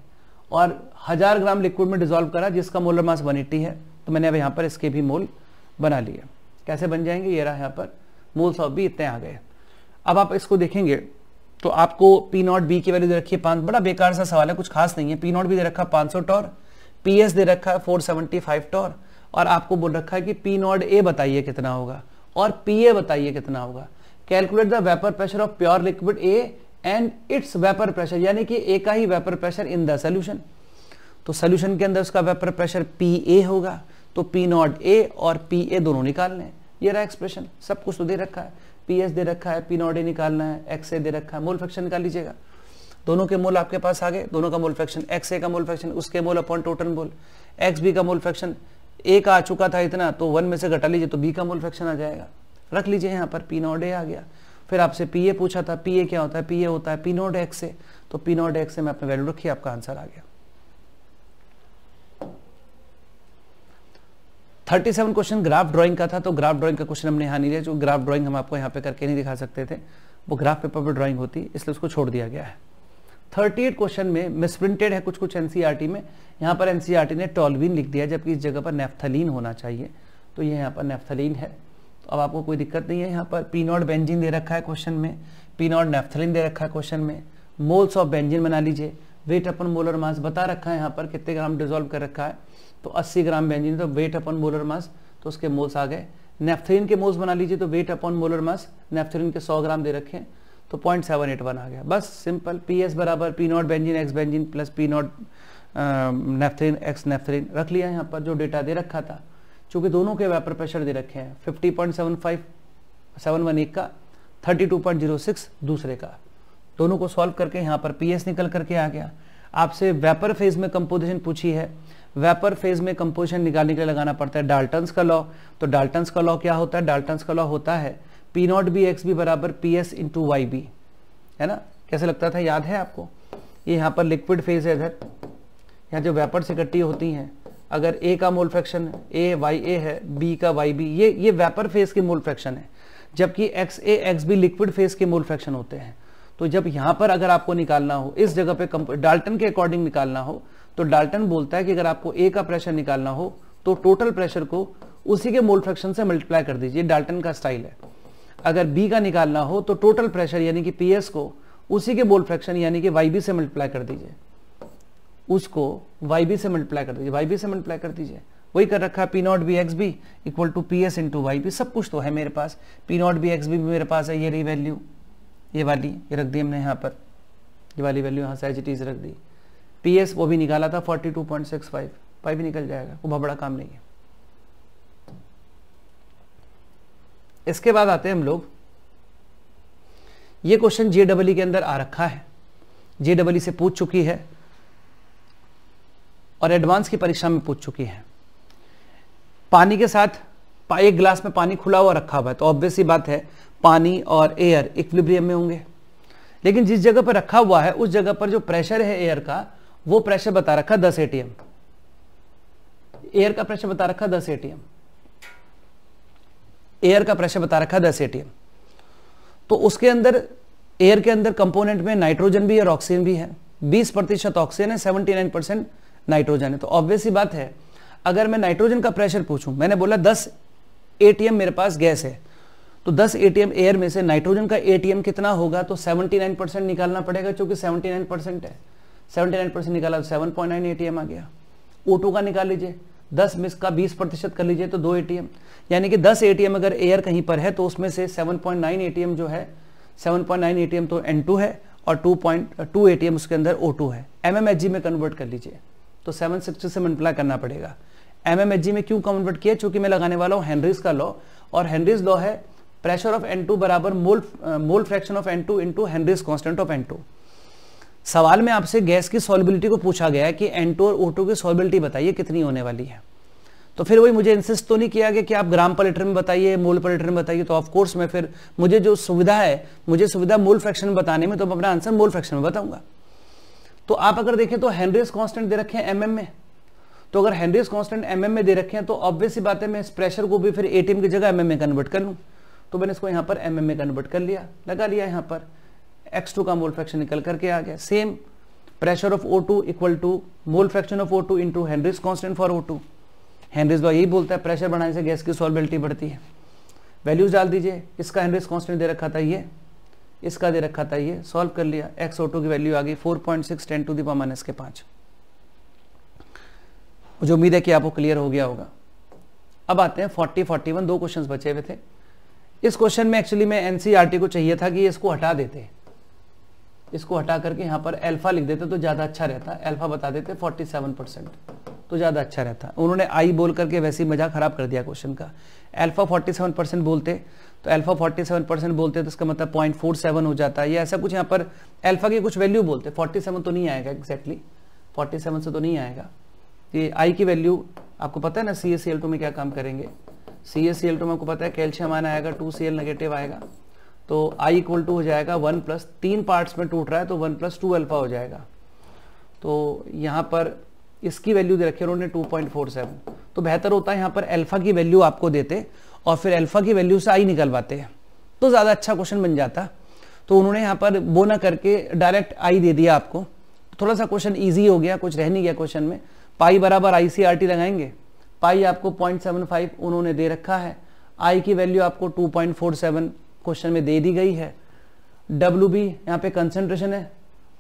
और हजार ग्राम लिक्विड में डिजोल्व करा जिसका मोलर मास 180 है तो मैंने अब यहाँ पर इसके भी मोल बना लिए कैसे बन जाएंगे ये रहा यहाँ पर मोल्स ऑफ बी इतने आ गए अब आप इसको देखेंगे तो आपको पी नॉट बी की वैल्यू दे रखी है पाँच बड़ा बेकार सा सवाल है कुछ खास नहीं है पी नॉट भी दे रखा पांच सौ टॉर पी एस दे रखा है फोर सेवेंटी फाइव टॉर और आपको बोल रखा है कि पी नॉट ए बताइए कितना होगा और पी ए बताइए कितना होगा calculate the vapour pressure of pure liquid A and its vapour pressure यानी कि ए का ही vapour pressure in the solution तो सोल्यूशन के अंदर उसका वेपर प्रेशर पी ए होगा तो पी नॉट ए और पी ए दोनों निकाल लें ये रहा एक्सप्रेशन सब कुछ तो दे रखा है पी एस दे रखा है पी नॉट ए निकालना है एक्स ए दे रखा है मोल फ्रैक्शन निकाल लीजिएगा दोनों के मोल आपके पास आ गए दोनों का मोल फ्रैक्शन एक्स ए का मोल फ्रैक्शन उसके mole upon total mole X B का मोल फ्रैक्शन ए का आ चुका था इतना तो वन में से घटा लीजिए तो बी का मोल फ्रैक्शन आ जाएगा रख लीजिए यहाँ पर पी नॉट ए आ गया फिर आपसे पी ए पूछा था पी ए क्या होता है पी ए होता है पी नोट एक्स से तो पी नोट एक्स से मैं अपने वैल्यू रखी आपका आंसर आ गया thirty seven question graph drawing का था तो ग्राफ ड्राइंग का क्वेश्चन हमने यहाँ नहीं लिया जो ग्राफ ड्राइंग हम आपको यहाँ पे करके नहीं दिखा सकते थे वो ग्राफ पेपर पर ड्राइंग होती इसलिए उसको छोड़ दिया गया है थर्टी एट क्वेश्चन में मिसप्रिंटेड है कुछ कुछ एनसीईआरटी में यहाँ पर एनसीईआरटी e ने टॉलविन लिख दिया जबकि इस जगह पर नेफ्थलीन होना चाहिए तो ये यहाँ पर नेफ्थलीन है तो अब आपको कोई दिक्कत नहीं है यहाँ पर पी नॉट बेंजिन दे रखा है क्वेश्चन में पी नॉट नेफ्थलिन दे रखा है क्वेश्चन में मोल्स ऑफ बेंजिन बना लीजिए वेट अपन मोलर मास बता रखा है यहाँ पर कितने ग्राम डिजोल्व कर रखा है तो 80 ग्राम बेंजिन तो वेट अपन मोलर मास तो उसके मोल्स आ गए नेफ्थलिन के मोल्स बना लीजिए तो weight upon molar mass naphthalene के सौ ग्राम दे रखे हैं तो पॉइंट सेवन एट वन आ गया बस सिंपल पी एस बराबर P naught benzene X benzene plus P naught naphthalene X naphthalene रख लिया यहाँ पर जो डेटा दे रखा था चूंकि दोनों के वेपर प्रेशर दे रखे हैं fifty point seven five seven one एक का thirty two point zero six दूसरे का दोनों को सॉल्व करके यहाँ पर पी एस निकल करके आ गया आपसे वेपर फेज में कंपोजिशन पूछी है वेपर फेज में कंपोजिशन निकालने के लिए लगाना पड़ता है डाल्टन्स का लॉ तो डाल्टन्स का लॉ क्या होता है डाल्टन्स का लॉ होता है P not B X B बराबर P S into Y B है ना कैसे लगता था याद है आपको ये यहाँ पर लिक्विड फेज है इधर यहाँ जो वेपर से इकट्ठी होती हैं अगर ए का मोल फ्रैक्शन ए वाई ए है बी का वाई बी ये ये वेपर फेज के मोल फ्रैक्शन है जबकि X A X B liquid phase के मोल फ्रैक्शन होते हैं तो जब यहां पर अगर आपको निकालना हो इस जगह पे डाल्टन के अकॉर्डिंग निकालना हो तो डाल्टन बोलता है कि अगर आपको ए का प्रेशर निकालना हो तो टोटल प्रेशर को उसी के मोल फ्रैक्शन से मल्टीप्लाई कर दीजिए डाल्टन का स्टाइल है अगर बी का निकालना हो तो टोटल प्रेशर यानी कि पी को उसी के मोल फ्रैक्शन यानी कि वाई से मल्टीप्लाई कर दीजिए उसको वाई बी से मल्टीप्लाई कर दीजिए वाई बी से मल्टीप्लाई कर दीजिए वही कर रखा है P not B X B equal to P S into Y B सब कुछ तो है मेरे पास P not B X B भी मेरे पास है ये रही वैल्यू ये वाली ये रख दी हमने यहाँ पर ये वाली वैल्यू यहाँ से एच रख दी पी एस वो भी निकाला था forty two point six five five भी निकल जाएगा वो बहुत बड़ा काम नहीं है इसके बाद आते हैं हम लोग ये क्वेश्चन जे डबल के अंदर आ रखा है जे डबल e से पूछ चुकी है और एडवांस की परीक्षा में पूछ चुकी है पानी के साथ एक ग्लास में पानी खुला हुआ रखा हुआ है तो ही बात है पानी और एयर इक्विलिब्रियम में होंगे लेकिन जिस जगह पर रखा हुआ है उस जगह पर जो प्रेशर है एयर का वो प्रेशर बता रखा दस एटीएम एयर का प्रेशर बता रखा दस एटीएम एयर का प्रेशर बता रखा दस एटीएम तो उसके अंदर एयर के अंदर कंपोनेंट में नाइट्रोजन भी और ऑक्सीजन भी है 20 प्रतिशत ऑक्सीजन है 79 परसेंट नाइट्रोजन है तो ऑब्वियस ही बात है अगर मैं नाइट्रोजन का प्रेशर पूछूं मैंने बोला दस ए मेरे पास गैस है तो 10 एटीएम एयर में से नाइट्रोजन का एटीएम कितना होगा तो 79 परसेंट निकालना पड़ेगा क्योंकि 79 परसेंट है 79 परसेंट निकाला तो 7.9 पॉइंट आ गया ओ का निकाल लीजिए 10 मिस का 20 प्रतिशत कर लीजिए तो दो एटीएम यानी कि 10 एटीएम अगर एयर कहीं पर है तो उसमें से 7.9 पॉइंट जो है 7.9 पॉइंट तो N2 है और 2.2 पॉइंट उसके अंदर O2 है एमएमएचजी में कन्वर्ट कर लीजिए तो सेवन सिक्सटी से मल्टीप्लाई करना पड़ेगा एम में क्यों कन्वर्ट किया चूंकि मैं लगाने वाला हूँ हेनरीज का लॉ और हेनरीज लॉ है प्रेशर ऑफ एन टू बराबर mole mole fraction of N two into Henry's constant of N two सवाल में आपसे गैस की सॉलिबिलिटी को पूछा गया है कि एन टू और ओ टू की सॉलिबिलिटी बताइए कितनी होने वाली है तो फिर वही मुझे इंसिस्ट तो नहीं किया गया कि आप ग्राम पर लीटर में बताइए मोल पर लीटर में बताइए तो ऑफ कोर्स मैं फिर मुझे जो सुविधा है मुझे सुविधा मोल फ्रैक्शन में बताने में तो मैं अपना आंसर मोल फ्रैक्शन में बताऊंगा तो आप अगर देखें तो हेनरीज कांस्टेंट दे रखे हैं एमएम में तो अगर हेनरीज कांस्टेंट एमएम में दे रखे हैं तो ऑब्वियस बात है मैं इस प्रेशर को भी फिर एटीएम की जगह एमएम में कन्वर्ट कर लूँ तो मैंने इसको यहाँ पर एमएम में कन्वर्ट कर लिया लगा लिया यहाँ पर एक्स टू का मोल फ्रैक्शन निकल करके आ गया same pressure of O two equal to mole fraction of O two into Henry's constant for O two Henry's law यही बोलता है प्रेशर बढ़ाने से गैस की सॉल्बिलिटी बढ़ती है वैल्यूज डाल दीजिए इसका हेनरीज कॉन्स्टेंट दे रखा था ये इसका दे रखा था ये सॉल्व कर लिया एक्स ऑटो की वैल्यू आ गई four point six ten to the power minus के पाँच मुझे उम्मीद है कि आपको क्लियर हो गया होगा अब आते हैं फोर्टी फोर्टी वन दो क्वेश्चन बचे हुए थे इस क्वेश्चन में एक्चुअली मैं एनसीईआरटी e को चाहिए था कि इसको हटा देते इसको हटा करके यहाँ पर एल्फा लिख देते तो ज़्यादा अच्छा रहता एल्फा बता देते 47 परसेंट तो ज़्यादा अच्छा रहता उन्होंने आई बोल करके वैसे ही मजाक खराब कर दिया क्वेश्चन का अल्फा 47 परसेंट बोलते तो अल्फा 47 परसेंट बोलते हैं तो इसका मतलब पॉइंट फोर सेवन हो जाता है या ऐसा कुछ यहाँ पर अल्फा की कुछ वैल्यू बोलते हैं 47 तो नहीं आएगा एक्जैक्टली exactly, 47 से तो नहीं आएगा ये आई की वैल्यू आपको पता है ना सी एस में क्या काम करेंगे सी एस में आपको पता है कैल्शियम आना आएगा टू सी नेगेटिव आएगा तो आई इक्वल टू हो जाएगा वन प्लस तीन पार्ट्स में टूट रहा है तो वन प्लस टू अल्फा हो जाएगा तो यहाँ पर इसकी वैल्यू दे रखी है उन्होंने 2.47 तो बेहतर होता है यहाँ पर अल्फा की वैल्यू आपको देते और फिर अल्फा की वैल्यू से आई निकल पाते हैं तो ज़्यादा अच्छा क्वेश्चन बन जाता तो उन्होंने यहाँ पर वो ना करके डायरेक्ट आई दे दिया आपको थोड़ा सा क्वेश्चन ईजी हो गया कुछ रह नहीं गया क्वेश्चन में पाई बराबर आई सी आर टी लगाएंगे पाई आपको पॉइंट सेवन फाइव उन्होंने दे रखा है आई की वैल्यू आपको two point four seven question में दे दी गई है डब्ल्यू बी यहाँ पे कंसनट्रेशन है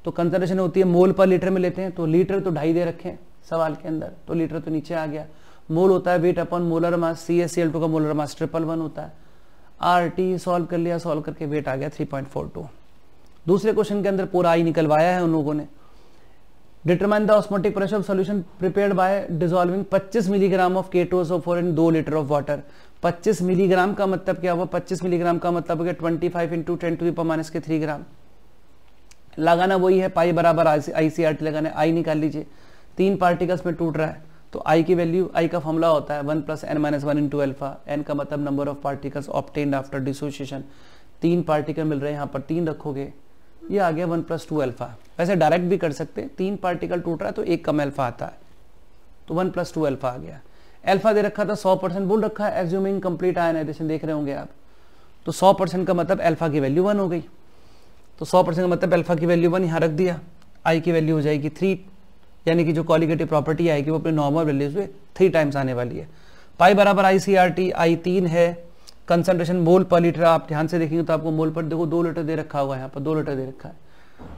तो कंसनट्रेशन होती है मोल पर लीटर में लेते हैं तो लीटर तो ढाई दे रखे हैं सवाल के अंदर तो लीटर तो नीचे आ गया मोल होता है वेट अपन molar mass C S C L two का मोलर मास ट्रिपल वन होता है आर टी सॉल्व कर लिया सॉल्व करके वेट आ गया थ्री पॉइंट फोर टू दूसरे क्वेश्चन के अंदर पूरा आई निकलवाया है उन लोगों ने determine the osmotic pressure of solution prepare by dissolving 25 milligram of four in दो लीटर ऑफ वाटर 25 मिलीग्राम का मतलब क्या हुआ 25 मिलीग्राम का मतलब हो गया twenty five into ten to minus के थ्री ग्राम लगाना वही है पाई बराबर आईसीआरटी लगाना आई निकाल लीजिए तीन पार्टिकल्स में टूट रहा है तो आई की वैल्यू आई का फॉर्मूला होता है one plus N minus one into alpha N का मतलब number of particles obtained after dissociation तीन पार्टिकल मिल रहे हैं यहाँ पर तीन रखोगे ये आ गया वन प्लस टू एल्फा वैसे डायरेक्ट भी कर सकते हैं तीन पार्टिकल टूट रहा है तो एक कम एल्फा आता है तो वन प्लस टू एल्फा आ गया एल्फा दे रखा था सौ परसेंट बोल रखा है एज्यूमिंग कंप्लीट आयनाइजेशन देख रहे होंगे आप तो सौ परसेंट का मतलब एल्फा की वैल्यू वन हो गई तो सौ परसेंट का मतलब एल्फा की वैल्यू वन यहाँ रख दिया आई की वैल्यू हो जाएगी थ्री यानी कि जो कॉलीगेटिव प्रॉपर्टी आएगी वो अपने नॉर्मल वैल्यूज में थ्री टाइम्स आने वाली है पाई बराबर आई सी आर टी आई तीन है कंसनट्रेशन मोल पर लीटर आप ध्यान से देखेंगे तो आपको मोल पर देखो दो लीटर दे रखा हुआ है यहाँ पर दो लीटर दे रखा है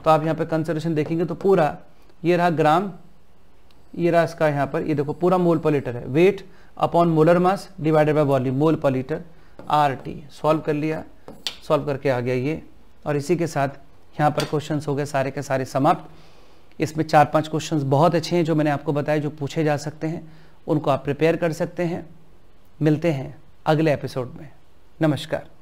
तो आप यहाँ पर कंसनट्रेशन देखेंगे तो पूरा ये रहा ग्राम ये रहा इसका यहाँ पर ये देखो पूरा मोल पर लीटर है weight upon molar mass divided by volume mole per litre R T solve कर लिया सॉल्व करके आ गया ये और इसी के साथ यहाँ पर क्वेश्चन हो गए सारे के सारे समाप्त इसमें चार पांच क्वेश्चंस बहुत अच्छे हैं जो मैंने आपको बताए जो पूछे जा सकते हैं उनको आप प्रिपेयर कर सकते हैं मिलते हैं अगले एपिसोड में नमस्कार